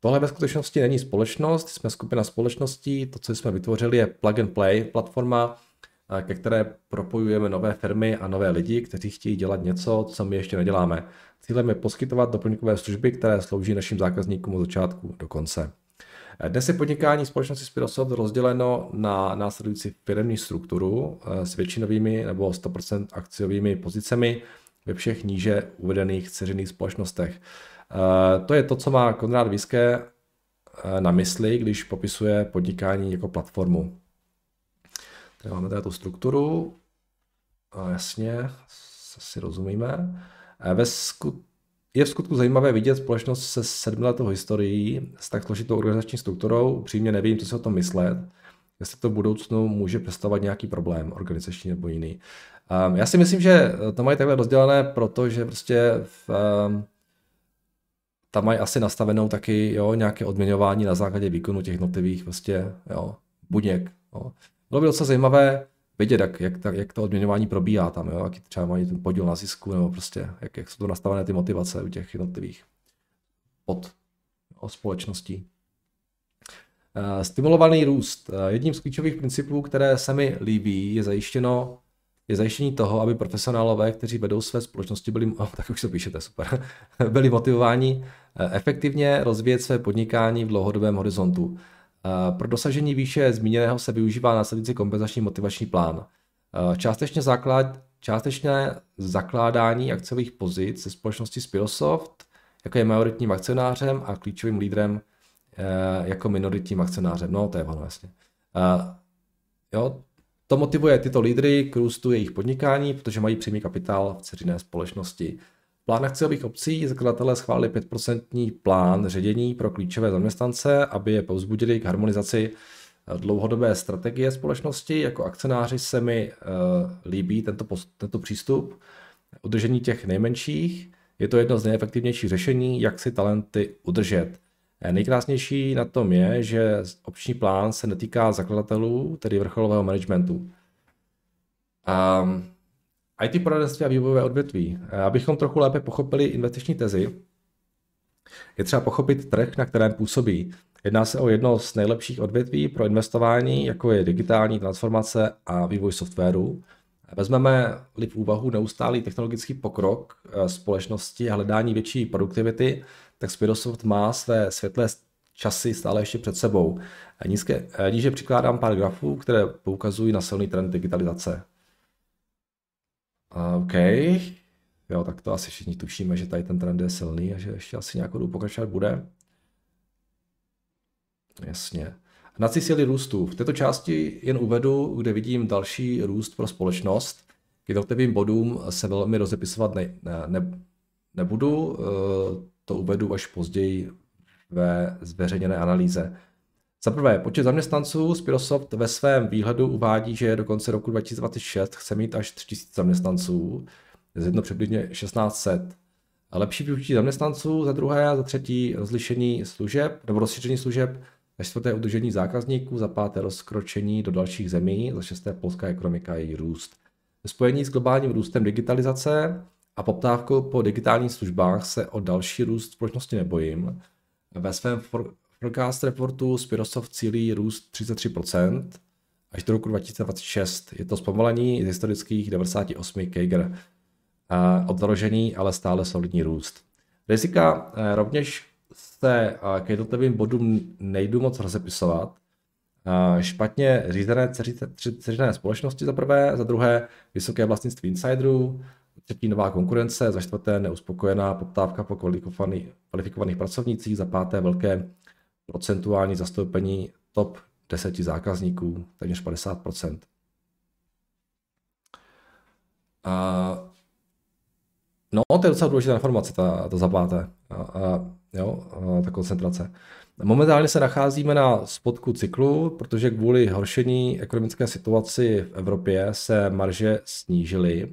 Tohle ve skutečnosti není společnost, jsme skupina společností, to, co jsme vytvořili, je plug and play platforma, ke které propojujeme nové firmy a nové lidi, kteří chtějí dělat něco, co my ještě neděláme. Cílem je poskytovat doplňkové služby, které slouží našim zákazníkům od začátku do konce. Dnes je podnikání společnosti Spirosoft rozděleno na následující firmní strukturu eh, s většinovými nebo 100% akciovými pozicemi ve všech níže uvedených ceřených společnostech. Eh, to je to, co má Konrád Viske eh, na mysli, když popisuje podnikání jako platformu. Tady máme tady tu strukturu. A jasně, si rozumíme. Ve sku... je v skutku zajímavé vidět společnost se sedmiletou historií s tak složitou organizační strukturou. Upřímně nevím, co si o tom myslet. Jestli to v budoucnu může představovat nějaký problém, organizační nebo jiný. Um, já si myslím, že to mají takhle rozdělené, protože prostě v, um, tam mají asi nastavenou taky jo, nějaké odměňování na základě výkonu těch jednotlivých prostě, jo, buněk. Jo bylo by docela zajímavé vidět, jak, jak, ta, jak to odměňování probíhá tam, jo? jaký třeba mají ten podíl na zisku, nebo prostě, jak, jak jsou to nastavené ty motivace u těch jednotlivých pod o společností. Eh, stimulovaný růst. Eh, jedním z klíčových principů, které se mi líbí, je zajištěno je zajištění toho, aby profesionálové, kteří vedou své společnosti, byli, oh, [LAUGHS] tak už se píšete, super, [LAUGHS] byli motivováni eh, efektivně rozvíjet své podnikání v dlouhodobém horizontu. Eh, pro dosažení výše zmíněného se využívá následující kompenzační motivační plán. Eh, částečně, základ, částečně zakládání akciových pozic ze společnosti Spirosoft, jako je majoritním akcionářem a klíčovým lídrem eh, jako minoritním akcionářem. No, to je ono, jasně. Jo, to motivuje tyto lídry k růstu jejich podnikání, protože mají přímý kapitál v ceřiné společnosti. Plán akciových obcí zakladatelé schválili 5% plán ředění pro klíčové zaměstnance, aby je povzbudili k harmonizaci eh, dlouhodobé strategie společnosti. Jako akcionáři se mi uh, líbí tento, post, tento přístup. Udržení těch nejmenších je to jedno z nejefektivnějších řešení, jak si talenty udržet. Eh, nejkrásnější na tom je, že obční plán se netýká zakladatelů, tedy vrcholového managementu. Um, IT poradenství a vývojové odvětví. Eh, abychom trochu lépe pochopili investiční tezi, je třeba pochopit trh, na kterém působí. Jedná se o jedno z nejlepších odvětví pro investování, jako je digitální transformace a vývoj softwaru. Vezmeme-li v úvahu neustálý technologický pokrok eh, společnosti a hledání větší produktivity, tak Spirosoft má své světlé časy stále ještě před sebou. Nízké, eh, níže přikládám pár grafů, které poukazují na silný trend digitalizace. A OK. Jo, tak to asi všichni tušíme, že tady ten trend je silný a že ještě asi nějakou dobu pokračovat bude. Jasně. Na síly růstu. V této části jen uvedu, kde vidím další růst pro společnost. K jednotlivým bodům se velmi rozepisovat ne, ne, nebudu, eh, to uvedu až později ve zveřejněné analýze. Za prvé, počet zaměstnanců Spirosoft ve svém výhledu uvádí, že do konce roku 2026 chce mít až 3000 zaměstnanců, jedno přibližně 1600. A lepší využití zaměstnanců, za druhé, a za třetí rozlišení služeb nebo rozšíření služeb, za čtvrté udržení zákazníků, za páté rozkročení do dalších zemí, za šesté polská ekonomika a její růst. Ve spojení s globálním růstem digitalizace a poptávkou po digitálních službách se o další růst společnosti nebojím. Ve svém Forecast reportu Spirosoft cílí růst 33% až do roku 2026. Je to zpomalení z historických 98 CAGR. Od založení ale stále solidní růst. Rizika eh, rovněž se eh, k jednotlivým bodům nejdu moc rozepisovat. Eh, špatně řízené ceřiné společnosti za prvé, za druhé vysoké vlastnictví insiderů, třetí nová konkurence, za čtvrté neuspokojená poptávka po kvalifikovaných, kvalifikovaných pracovnících, za páté velké procentuální zastoupení top 10 zákazníků, téměř 50%. A No, to je docela důležitá informace, ta, ta zapáté, a, a, jo, a, ta koncentrace. Momentálně se nacházíme na spodku cyklu, protože kvůli horšení ekonomické situaci v Evropě se marže snížily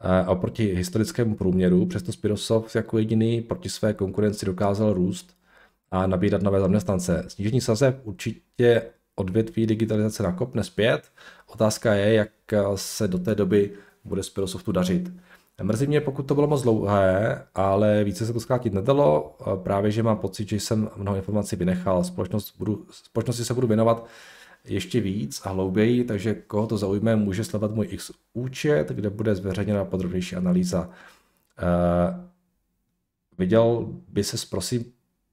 a e, oproti historickému průměru, přesto Spirosoft jako jediný proti své konkurenci dokázal růst a nabírat nové zaměstnance. Snížení sazeb určitě odvětví digitalizace nakopne zpět. Otázka je, jak se do té doby bude Spirosoftu dařit. Mrzí mě, pokud to bylo moc dlouhé, ale více se to zkrátit nedalo. Právě, že mám pocit, že jsem mnoho informací vynechal. Společnost budu, společnosti se budu věnovat ještě víc a hlouběji, takže koho to zaujme, může sledovat můj X účet, kde bude zveřejněna podrobnější analýza. Uh, viděl by se prosím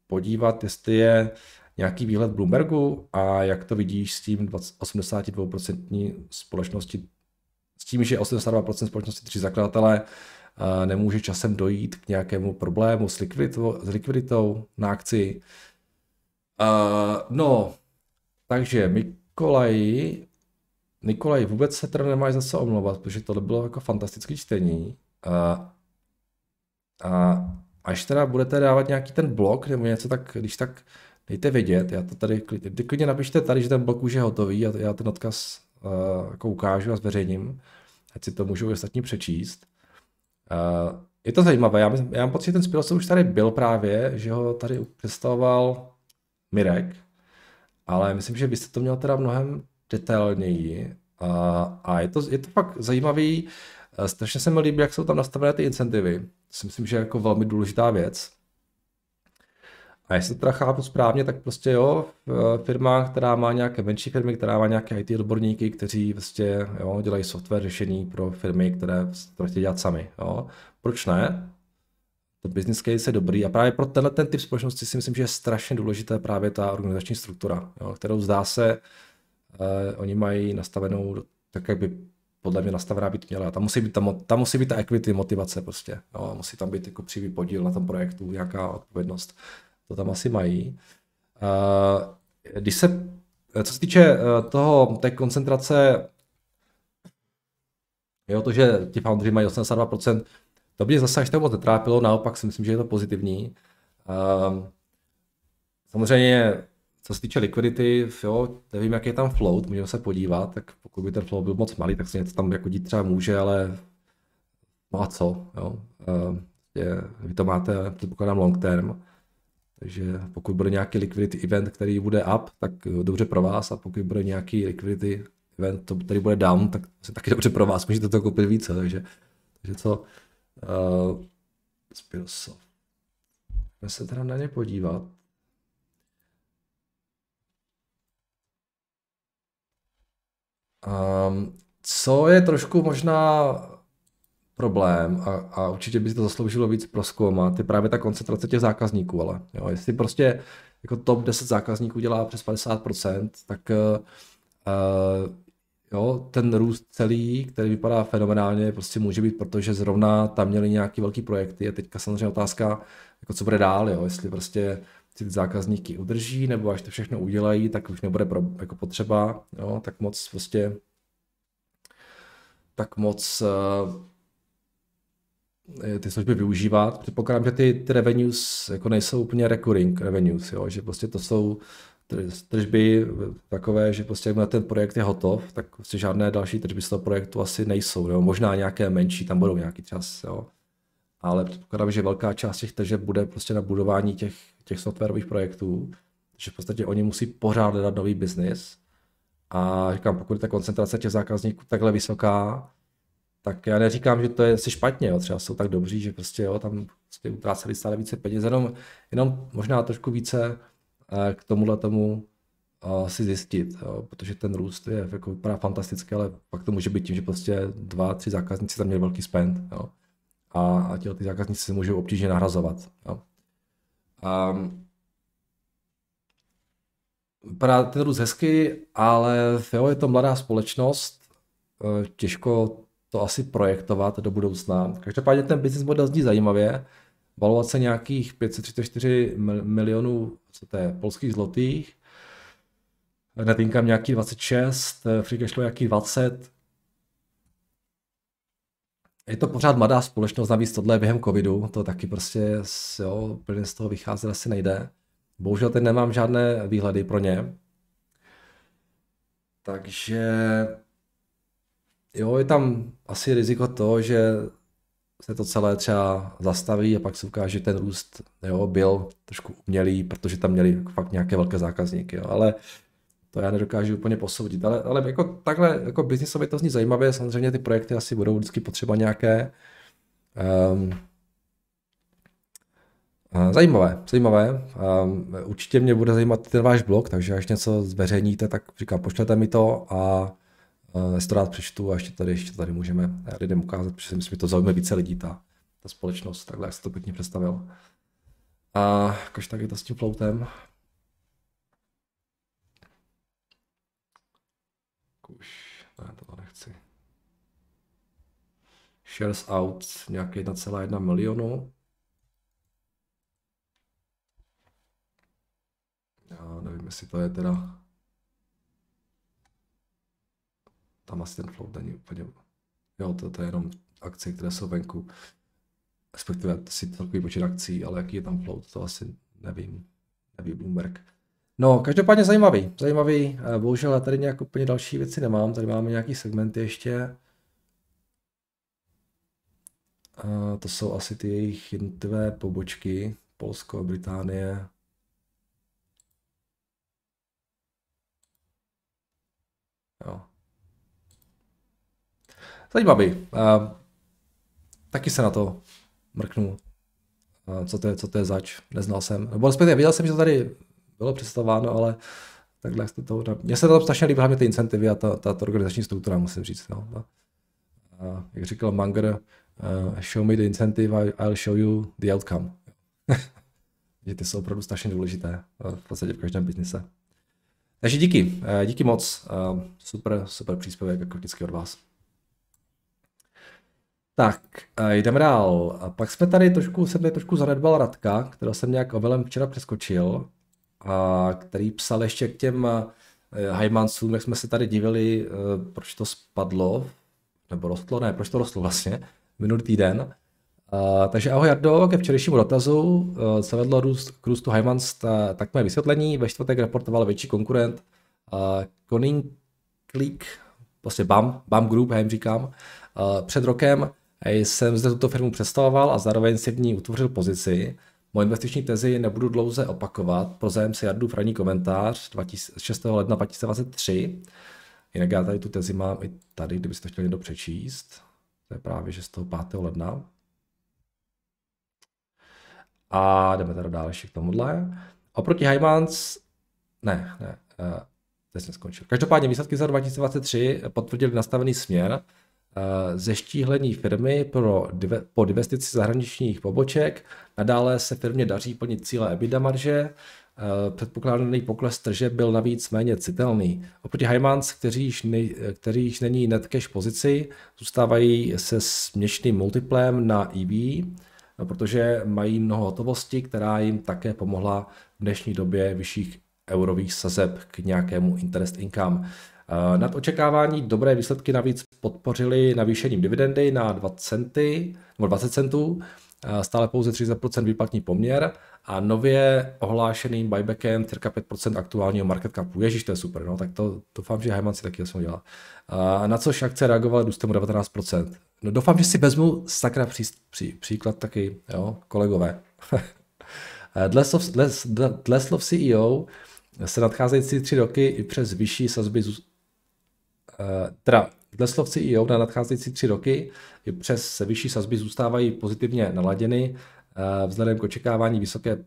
podívat, jestli je nějaký výhled Bloombergu a jak to vidíš s tím 82% společnosti, s tím, že 82% společnosti tři zakladatelé eh, nemůže časem dojít k nějakému problému s likviditou, s likviditou na akci. Uh, no, takže Mikolaj, Nikolaj, vůbec se teda nemáš zase omlouvat, protože tohle bylo jako fantastické čtení. Uh, a až teda budete dávat nějaký ten blok nebo něco, tak když tak dejte vědět, já to tady klidně, klidně napište tady, že ten blok už je hotový a já ten odkaz uh, jako ukážu a zveřejním, ať si to můžou ostatní přečíst. Uh, je to zajímavé, já, já mám pocit, že ten Spiros už tady byl právě, že ho tady představoval Mirek, ale myslím, že byste to měl teda mnohem detailněji a, eh, a je, to, je to fakt zajímavý, strašně se mi líbí, jak jsou tam nastavené ty incentivy, si myslím, že je jako velmi důležitá věc. A jestli to teda chápu správně, tak prostě jo, eh, firma, která má nějaké menší firmy, která má nějaké IT odborníky, kteří vlastně jo, dělají software řešení pro firmy, které to chtějí dělat sami. Jo. Proč ne? Ten business case je dobrý a právě pro tenhle ten typ společnosti si myslím, že je strašně důležité právě ta organizační struktura, jo, kterou zdá se, eh, oni mají nastavenou tak, jak by podle mě nastavená být měla. Tam musí být, tam, tam musí být ta equity motivace prostě. Jo, musí tam být jako přímý podíl na tom projektu, nějaká odpovědnost. To tam asi mají. Uh, když se, eh, co se týče eh, toho, té koncentrace, jo, to, že ti foundry mají 82%, to mě zase až tak moc netrápilo, naopak si myslím, že je to pozitivní. Uh, samozřejmě co se týče liquidity, jo, nevím, jaký je tam float, můžeme se podívat, tak pokud by ten float byl moc malý, tak se něco tam jako dít třeba může, ale no a co, jo. Ehm, je, vy to máte, předpokládám, long term, takže pokud bude nějaký liquidity event, který bude up, tak dobře pro vás, a pokud bude nějaký liquidity event, to, který bude down, tak se taky dobře pro vás, můžete to koupit více, takže, takže co, uh, Spirosoft. Můžeme se teda na ně podívat. Um, co je trošku možná problém a, a určitě by si to zasloužilo víc proskoumat, je právě ta koncentrace těch zákazníků, ale jo, jestli prostě jako top 10 zákazníků dělá přes 50%, tak uh, jo, ten růst celý, který vypadá fenomenálně, prostě může být, protože zrovna tam měli nějaký velký projekty a teďka samozřejmě otázka, jako co bude dál, jo, jestli prostě si ty zákazníky udrží, nebo až to všechno udělají, tak už nebude pro, jako potřeba, jo, tak moc prostě, tak moc uh, ty služby využívat. Předpokládám, že ty, ty revenues jako nejsou úplně recurring revenues, jo, že prostě to jsou tržby takové, že prostě jakmile ten projekt je hotov, tak prostě žádné další tržby z toho projektu asi nejsou, jo, možná nějaké menší, tam budou nějaký čas, jo ale předpokládám, že velká část těch tržeb bude prostě na budování těch, těch softwarových projektů, že v podstatě oni musí pořád hledat nový biznis. A říkám, pokud je ta koncentrace těch zákazníků takhle vysoká, tak já neříkám, že to je si špatně, jo. třeba jsou tak dobří, že prostě jo, tam prostě utráceli stále více peněz, jenom, jenom možná trošku více eh, k tomuhle tomu eh, si zjistit, jo, protože ten růst je jako vypadá fantastický, ale pak to může být tím, že prostě dva, tři zákazníci tam měli velký spend. Jo a, a tyhle ty zákazníci se můžou obtížně nahrazovat. Jo. A, vypadá ten růst hezky, ale jo, je to mladá společnost, e, těžko to asi projektovat do budoucna. Každopádně ten business model zní zajímavě, valuace nějakých 534 milionů co to je, polských zlotých, netinkám nějaký 26, free cash flow nějaký 20, je to pořád mladá společnost, navíc tohle je během covidu, to taky prostě jo, plně z toho vycházet asi nejde. Bohužel teď nemám žádné výhledy pro ně. Takže jo, je tam asi riziko to, že se to celé třeba zastaví a pak se ukáže, že ten růst jo, byl trošku umělý, protože tam měli fakt nějaké velké zákazníky. Jo. Ale to já nedokážu úplně posoudit. Ale, ale jako takhle, jako biznisově to zní zajímavě, samozřejmě ty projekty asi budou vždycky potřeba nějaké. Um, Zajímavé, zajímavé. Um, určitě mě bude zajímat ten váš blog, takže až něco zveřejníte, tak říkám, pošlete mi to a uh, to rád přečtu a ještě tady, ještě tady můžeme lidem ukázat, protože si myslím, že to zaujme více lidí, ta, ta společnost, takhle jak se to pěkně představil. A jakož tak je to s tím ploutem. už ne, to nechci. Shares out nějaké 1,1 milionu. Já nevím, jestli to je teda... Tam asi ten float není úplně... Jo, to, to je jenom akcie, které jsou venku. Respektive si celkový počet akcí, ale jaký je tam float, to asi nevím. nevím Bloomberg. No, každopádně zajímavý, zajímavý. Eh, bohužel já tady nějak úplně další věci nemám, tady máme nějaký segment ještě. A to jsou asi ty jejich jednotlivé pobočky, Polsko, Británie. Jo. Zajímavý. A taky se na to mrknu. A co to je, co to je zač, neznal jsem. Nebo respektive viděl jsem, že to tady bylo představováno, ale takhle jste to... Mně se to strašně líbí, hlavně ty incentivy a ta, ta, ta organizační struktura, musím říct. No. A jak říkal Manger, uh, show me the incentive, I'll show you the outcome. [LAUGHS] že ty jsou opravdu strašně důležité eh, v podstatě v každém biznise. Takže díky, eh, díky moc, super, super příspěvek, jako vždycky od vás. Tak, jdeme dál. Pak jsme tady trošku, jsem tady trošku zanedbal Radka, kterého jsem nějak ovelem včera přeskočil a který psal ještě k těm Heimansům, eh, jak jsme se tady divili, eh, proč to spadlo, nebo rostlo, ne, proč to rostlo vlastně, minulý týden. Uh, takže ahoj Jardo, ke včerejšímu dotazu uh, vedlo růst, k růstu Heimans ta, tak moje vysvětlení. Ve čtvrtek reportoval větší konkurent uh, Koning Click, vlastně BAM, BAM Group, já jim říkám. Uh, před rokem jsem zde tuto firmu představoval a zároveň si v ní utvořil pozici. Moje investiční tezi nebudu dlouze opakovat. Pro zájem si v ranní komentář 6. ledna 2023. Jinak já tady tu tezi mám i tady, kdybyste to chtěli někdo přečíst. To je právě 6. 5. ledna. A jdeme teda dále ještě k tomuhle. Oproti Heimans, ne, ne, eh, teď jsem skončil. Každopádně výsledky za 2023 potvrdili nastavený směr, Eh, zeštíhlení firmy pro dve, po divestici zahraničních poboček. Nadále se firmě daří plnit cíle EBITDA marže. Eh, předpokládaný pokles trže byl navíc méně citelný. Oproti Heimans, který již, ne, který již není net cash pozici, zůstávají se směšným multiplem na EV, eh, protože mají mnoho hotovosti, která jim také pomohla v dnešní době vyšších eurových sazeb k nějakému interest income. Nad očekávání dobré výsledky navíc podpořili navýšením dividendy na 20 centy, nebo 20 centů, stále pouze 30% výplatní poměr a nově ohlášeným buybackem cirka 5% aktuálního market capu. Ježíš, to je super, no, tak to doufám, že Hyman si taky jsem udělá. A na což akce reagovala růstem 19%. No doufám, že si vezmu sakra pří, pří, příklad taky, jo, kolegové. [LAUGHS] dle, slov, dle, dle slov CEO se nadcházející tři roky i přes vyšší sazby, eh, teda Investlov CEO na nadcházející tři roky i přes vyšší sazby zůstávají pozitivně naladěny eh, vzhledem k očekávání vysoké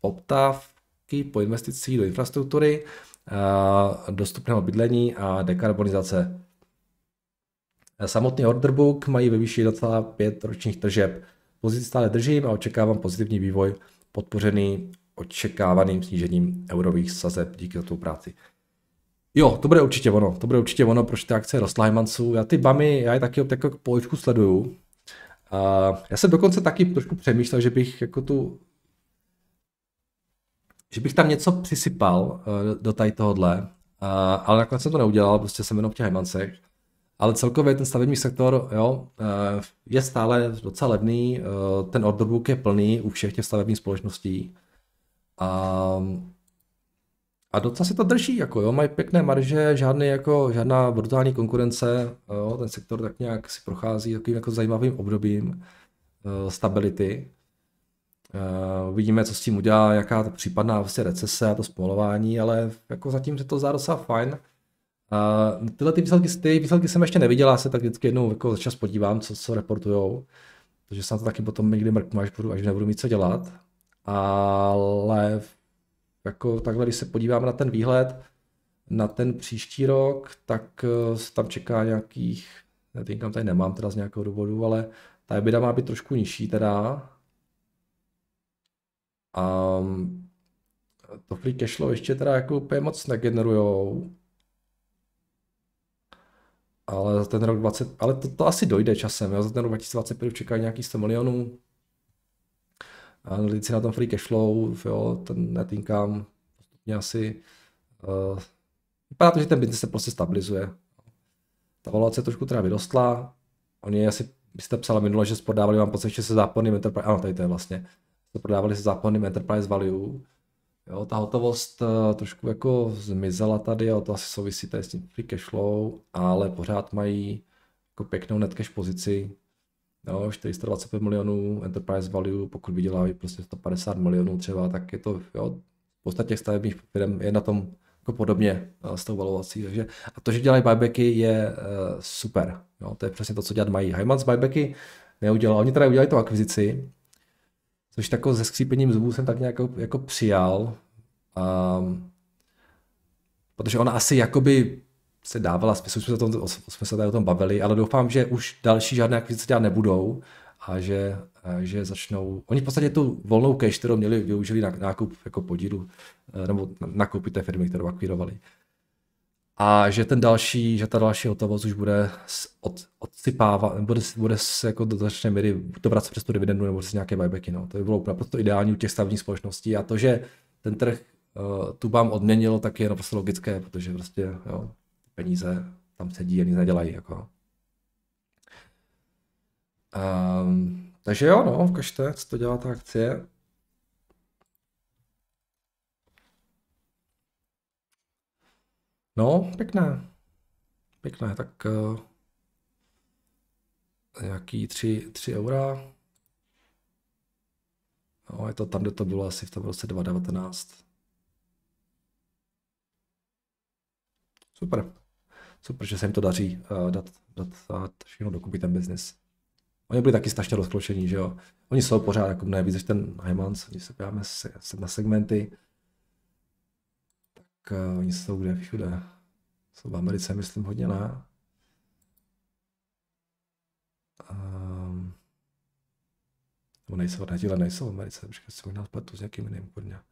poptávky po investicích do infrastruktury, eh, dostupného bydlení a dekarbonizace. Samotný orderbook mají ve výši 1,5 ročních tržeb. Pozici stále držím a očekávám pozitivní vývoj podpořený očekávaným snížením eurových sazeb díky za tu práci. Jo, to bude určitě ono, to bude určitě ono, proč ty akce Rostlajmanců. Já ty bamy, já je taky tak jako poličku sleduju. A já jsem dokonce taky trošku přemýšlel, že bych jako tu že bych tam něco přisypal eh, do tady tohohle, ale nakonec jsem to neudělal, prostě jsem jenom v těch hajmancech. Ale celkově ten stavební sektor jo, eh, je stále docela levný, eh, ten orderbook je plný u všech těch stavebních společností. A a docela se to drží, jako jo, mají pěkné marže, žádný, jako, žádná brutální konkurence, jo, ten sektor tak nějak si prochází takovým jako zajímavým obdobím uh, stability. Uh, uvidíme, co s tím udělá, jaká ta případná vlastně recese a to spolování, ale jako zatím se to zdá docela fajn. Uh, tyhle ty výsledky, ty výsledky jsem ještě neviděl, se tak vždycky jednou jako začas podívám, co, co reportujou. Takže se na to taky potom někdy mrknu, až, budu, až nebudu mít co dělat. Ale jako takhle, když se podíváme na ten výhled, na ten příští rok, tak eh, tam čeká nějakých, já teď tady nemám teda z nějakého důvodu, ale ta EBITDA má být trošku nižší teda. A eh, to free cash flow ještě teda jako úplně moc negenerujou. Ale za ten rok 20, ale to, to asi dojde časem, jo? za ten rok 2025 čekají nějaký 100 milionů, analytici na tom free flow, jo, ten net income postupně asi uh, vypadá to, že ten business se prostě stabilizuje. Ta valuace trošku teda vyrostla, oni asi byste psala minule, že spodávali, vám pocit, že se záporným Enterprise, ano, tady to je vlastně, se prodávali se záporným Enterprise Value, Jo, ta hotovost uh, trošku jako zmizela tady, jo, to asi souvisí tady s tím free flow, ale pořád mají jako pěknou net cash pozici, jo, 425 milionů enterprise value, pokud vydělávají prostě 150 milionů třeba, tak je to, jo, v podstatě stavebních firm je na tom jako podobně eh, s tou valuací. Takže, a to, že dělají buybacky, je uh, super. Jo, to je přesně to, co dělat mají. Heimans buybacky neudělal. Oni teda udělali tu akvizici, což takové se skřípením zubů jsem tak nějak jako, jako přijal. Um, protože ona asi jakoby se dávala smysl, jsme se, tom, jsme se tady o tom bavili, ale doufám, že už další žádné akvizice dělat nebudou a že, a že začnou, oni v podstatě tu volnou cash, kterou měli, využili na nákup jako podílu, eh, nebo nakoupit té firmy, kterou akvírovali. A že ten další, že ta další hotovost už bude od, odsypávat, bude, bude se jako do značné míry to vracet přes tu dividendu nebo přes nějaké buybacky. No. To by bylo naprosto ideální u těch stavních společností a to, že ten trh uh, tu vám odměnilo, tak je naprosto logické, protože prostě jo, peníze tam sedí a nic nedělají. Jako. Um, takže jo, no, ukažte, co to dělá ta akcie. No, pěkné. Pěkné, tak uh, nějaký 3, 3 eura. No, je to tam, kde to bylo asi v tom roce 2019. Super super, že se jim to daří uh, dát, dát, dát eh, všechno dokupy ten biznis. Oni byli taky strašně rozklošení, že jo. Oni jsou pořád jako mnohem víc než ten Heimans, když se podíváme se, se na segmenty, tak uh, oni jsou kde všude. Jsou v Americe, myslím, hodně na. Um, ehm, nebo nejsou, na nejsou v Americe, počkej, si možná spletu s někým jiným, kurňa.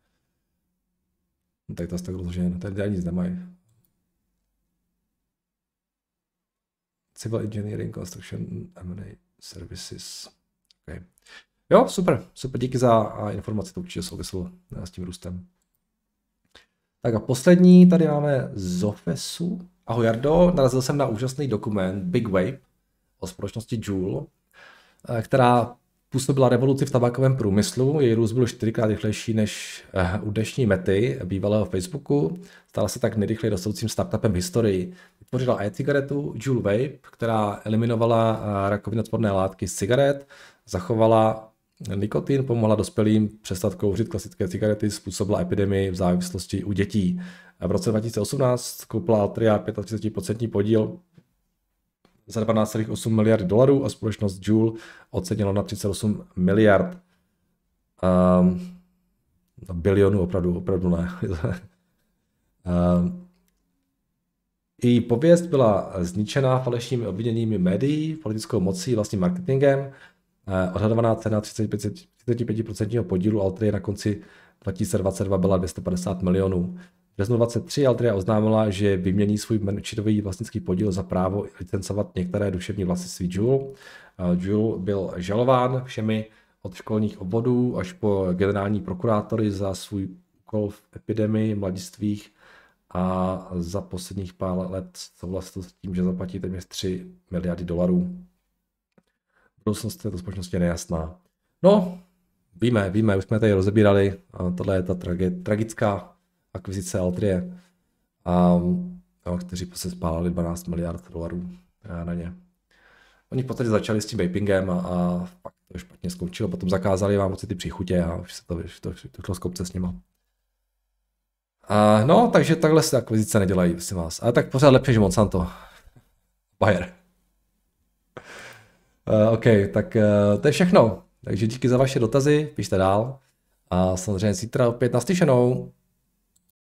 No, tak to je tak rozložené, no, tady nic nemají. Civil Engineering Construction M&A Services. Okay. Jo, super, super, díky za informaci, to určitě souvislo eh, s tím růstem. Tak a poslední, tady máme Zofesu. Ahoj Jardo, narazil jsem na úžasný dokument Big Wave o společnosti Joule, eh, která působila revoluci v tabakovém průmyslu. Její růst byl čtyřikrát rychlejší než eh, u dnešní mety bývalého Facebooku. Stala se tak nejrychleji rostoucím startupem v historii vytvořila e-cigaretu Juul Vape, která eliminovala eh, rakovinotvorné látky z cigaret, zachovala nikotin, pomohla dospělým přestat kouřit klasické cigarety, způsobila epidemii v závislosti u dětí. V roce 2018 koupila Altria 35% podíl za 12,8 miliard dolarů a společnost Juul ocenila na 38 miliard. Um, ehm, no, bilionů opravdu, opravdu ne. um, [LAUGHS] Její pověst byla zničená falešnými obviněními médií, politickou mocí, vlastním marketingem. Eh, odhadovaná cena 35%, podílu Altry na konci 2022 byla 250 milionů. V březnu 23 Altria oznámila, že vymění svůj menšinový vlastnický podíl za právo licencovat některé duševní vlastnictví Jewel. Jewel eh, byl žalován všemi od školních obvodů až po generální prokurátory za svůj úkol v epidemii mladistvých a za posledních pár let souhlasil s tím, že zaplatí téměř 3 miliardy dolarů. Budoucnost této společnosti je nejasná. No, víme, víme, už jsme tady rozebírali, a tohle je ta tragi- tragická akvizice Altrie, a, a kteří se spálili 12 miliard dolarů eh, na ně. Oni v podstatě začali s tím vapingem a, a pak to špatně skončilo, potom zakázali vám moci ty příchutě a už se to, už to, už to šlo z kopce s nima. A no, takže takhle se akvizice nedělají, prosím vás. A tak pořád lepší, že Monsanto. Bayer. Uh, OK, tak uh, to je všechno. Takže díky za vaše dotazy, pište dál. A samozřejmě zítra opět naslyšenou.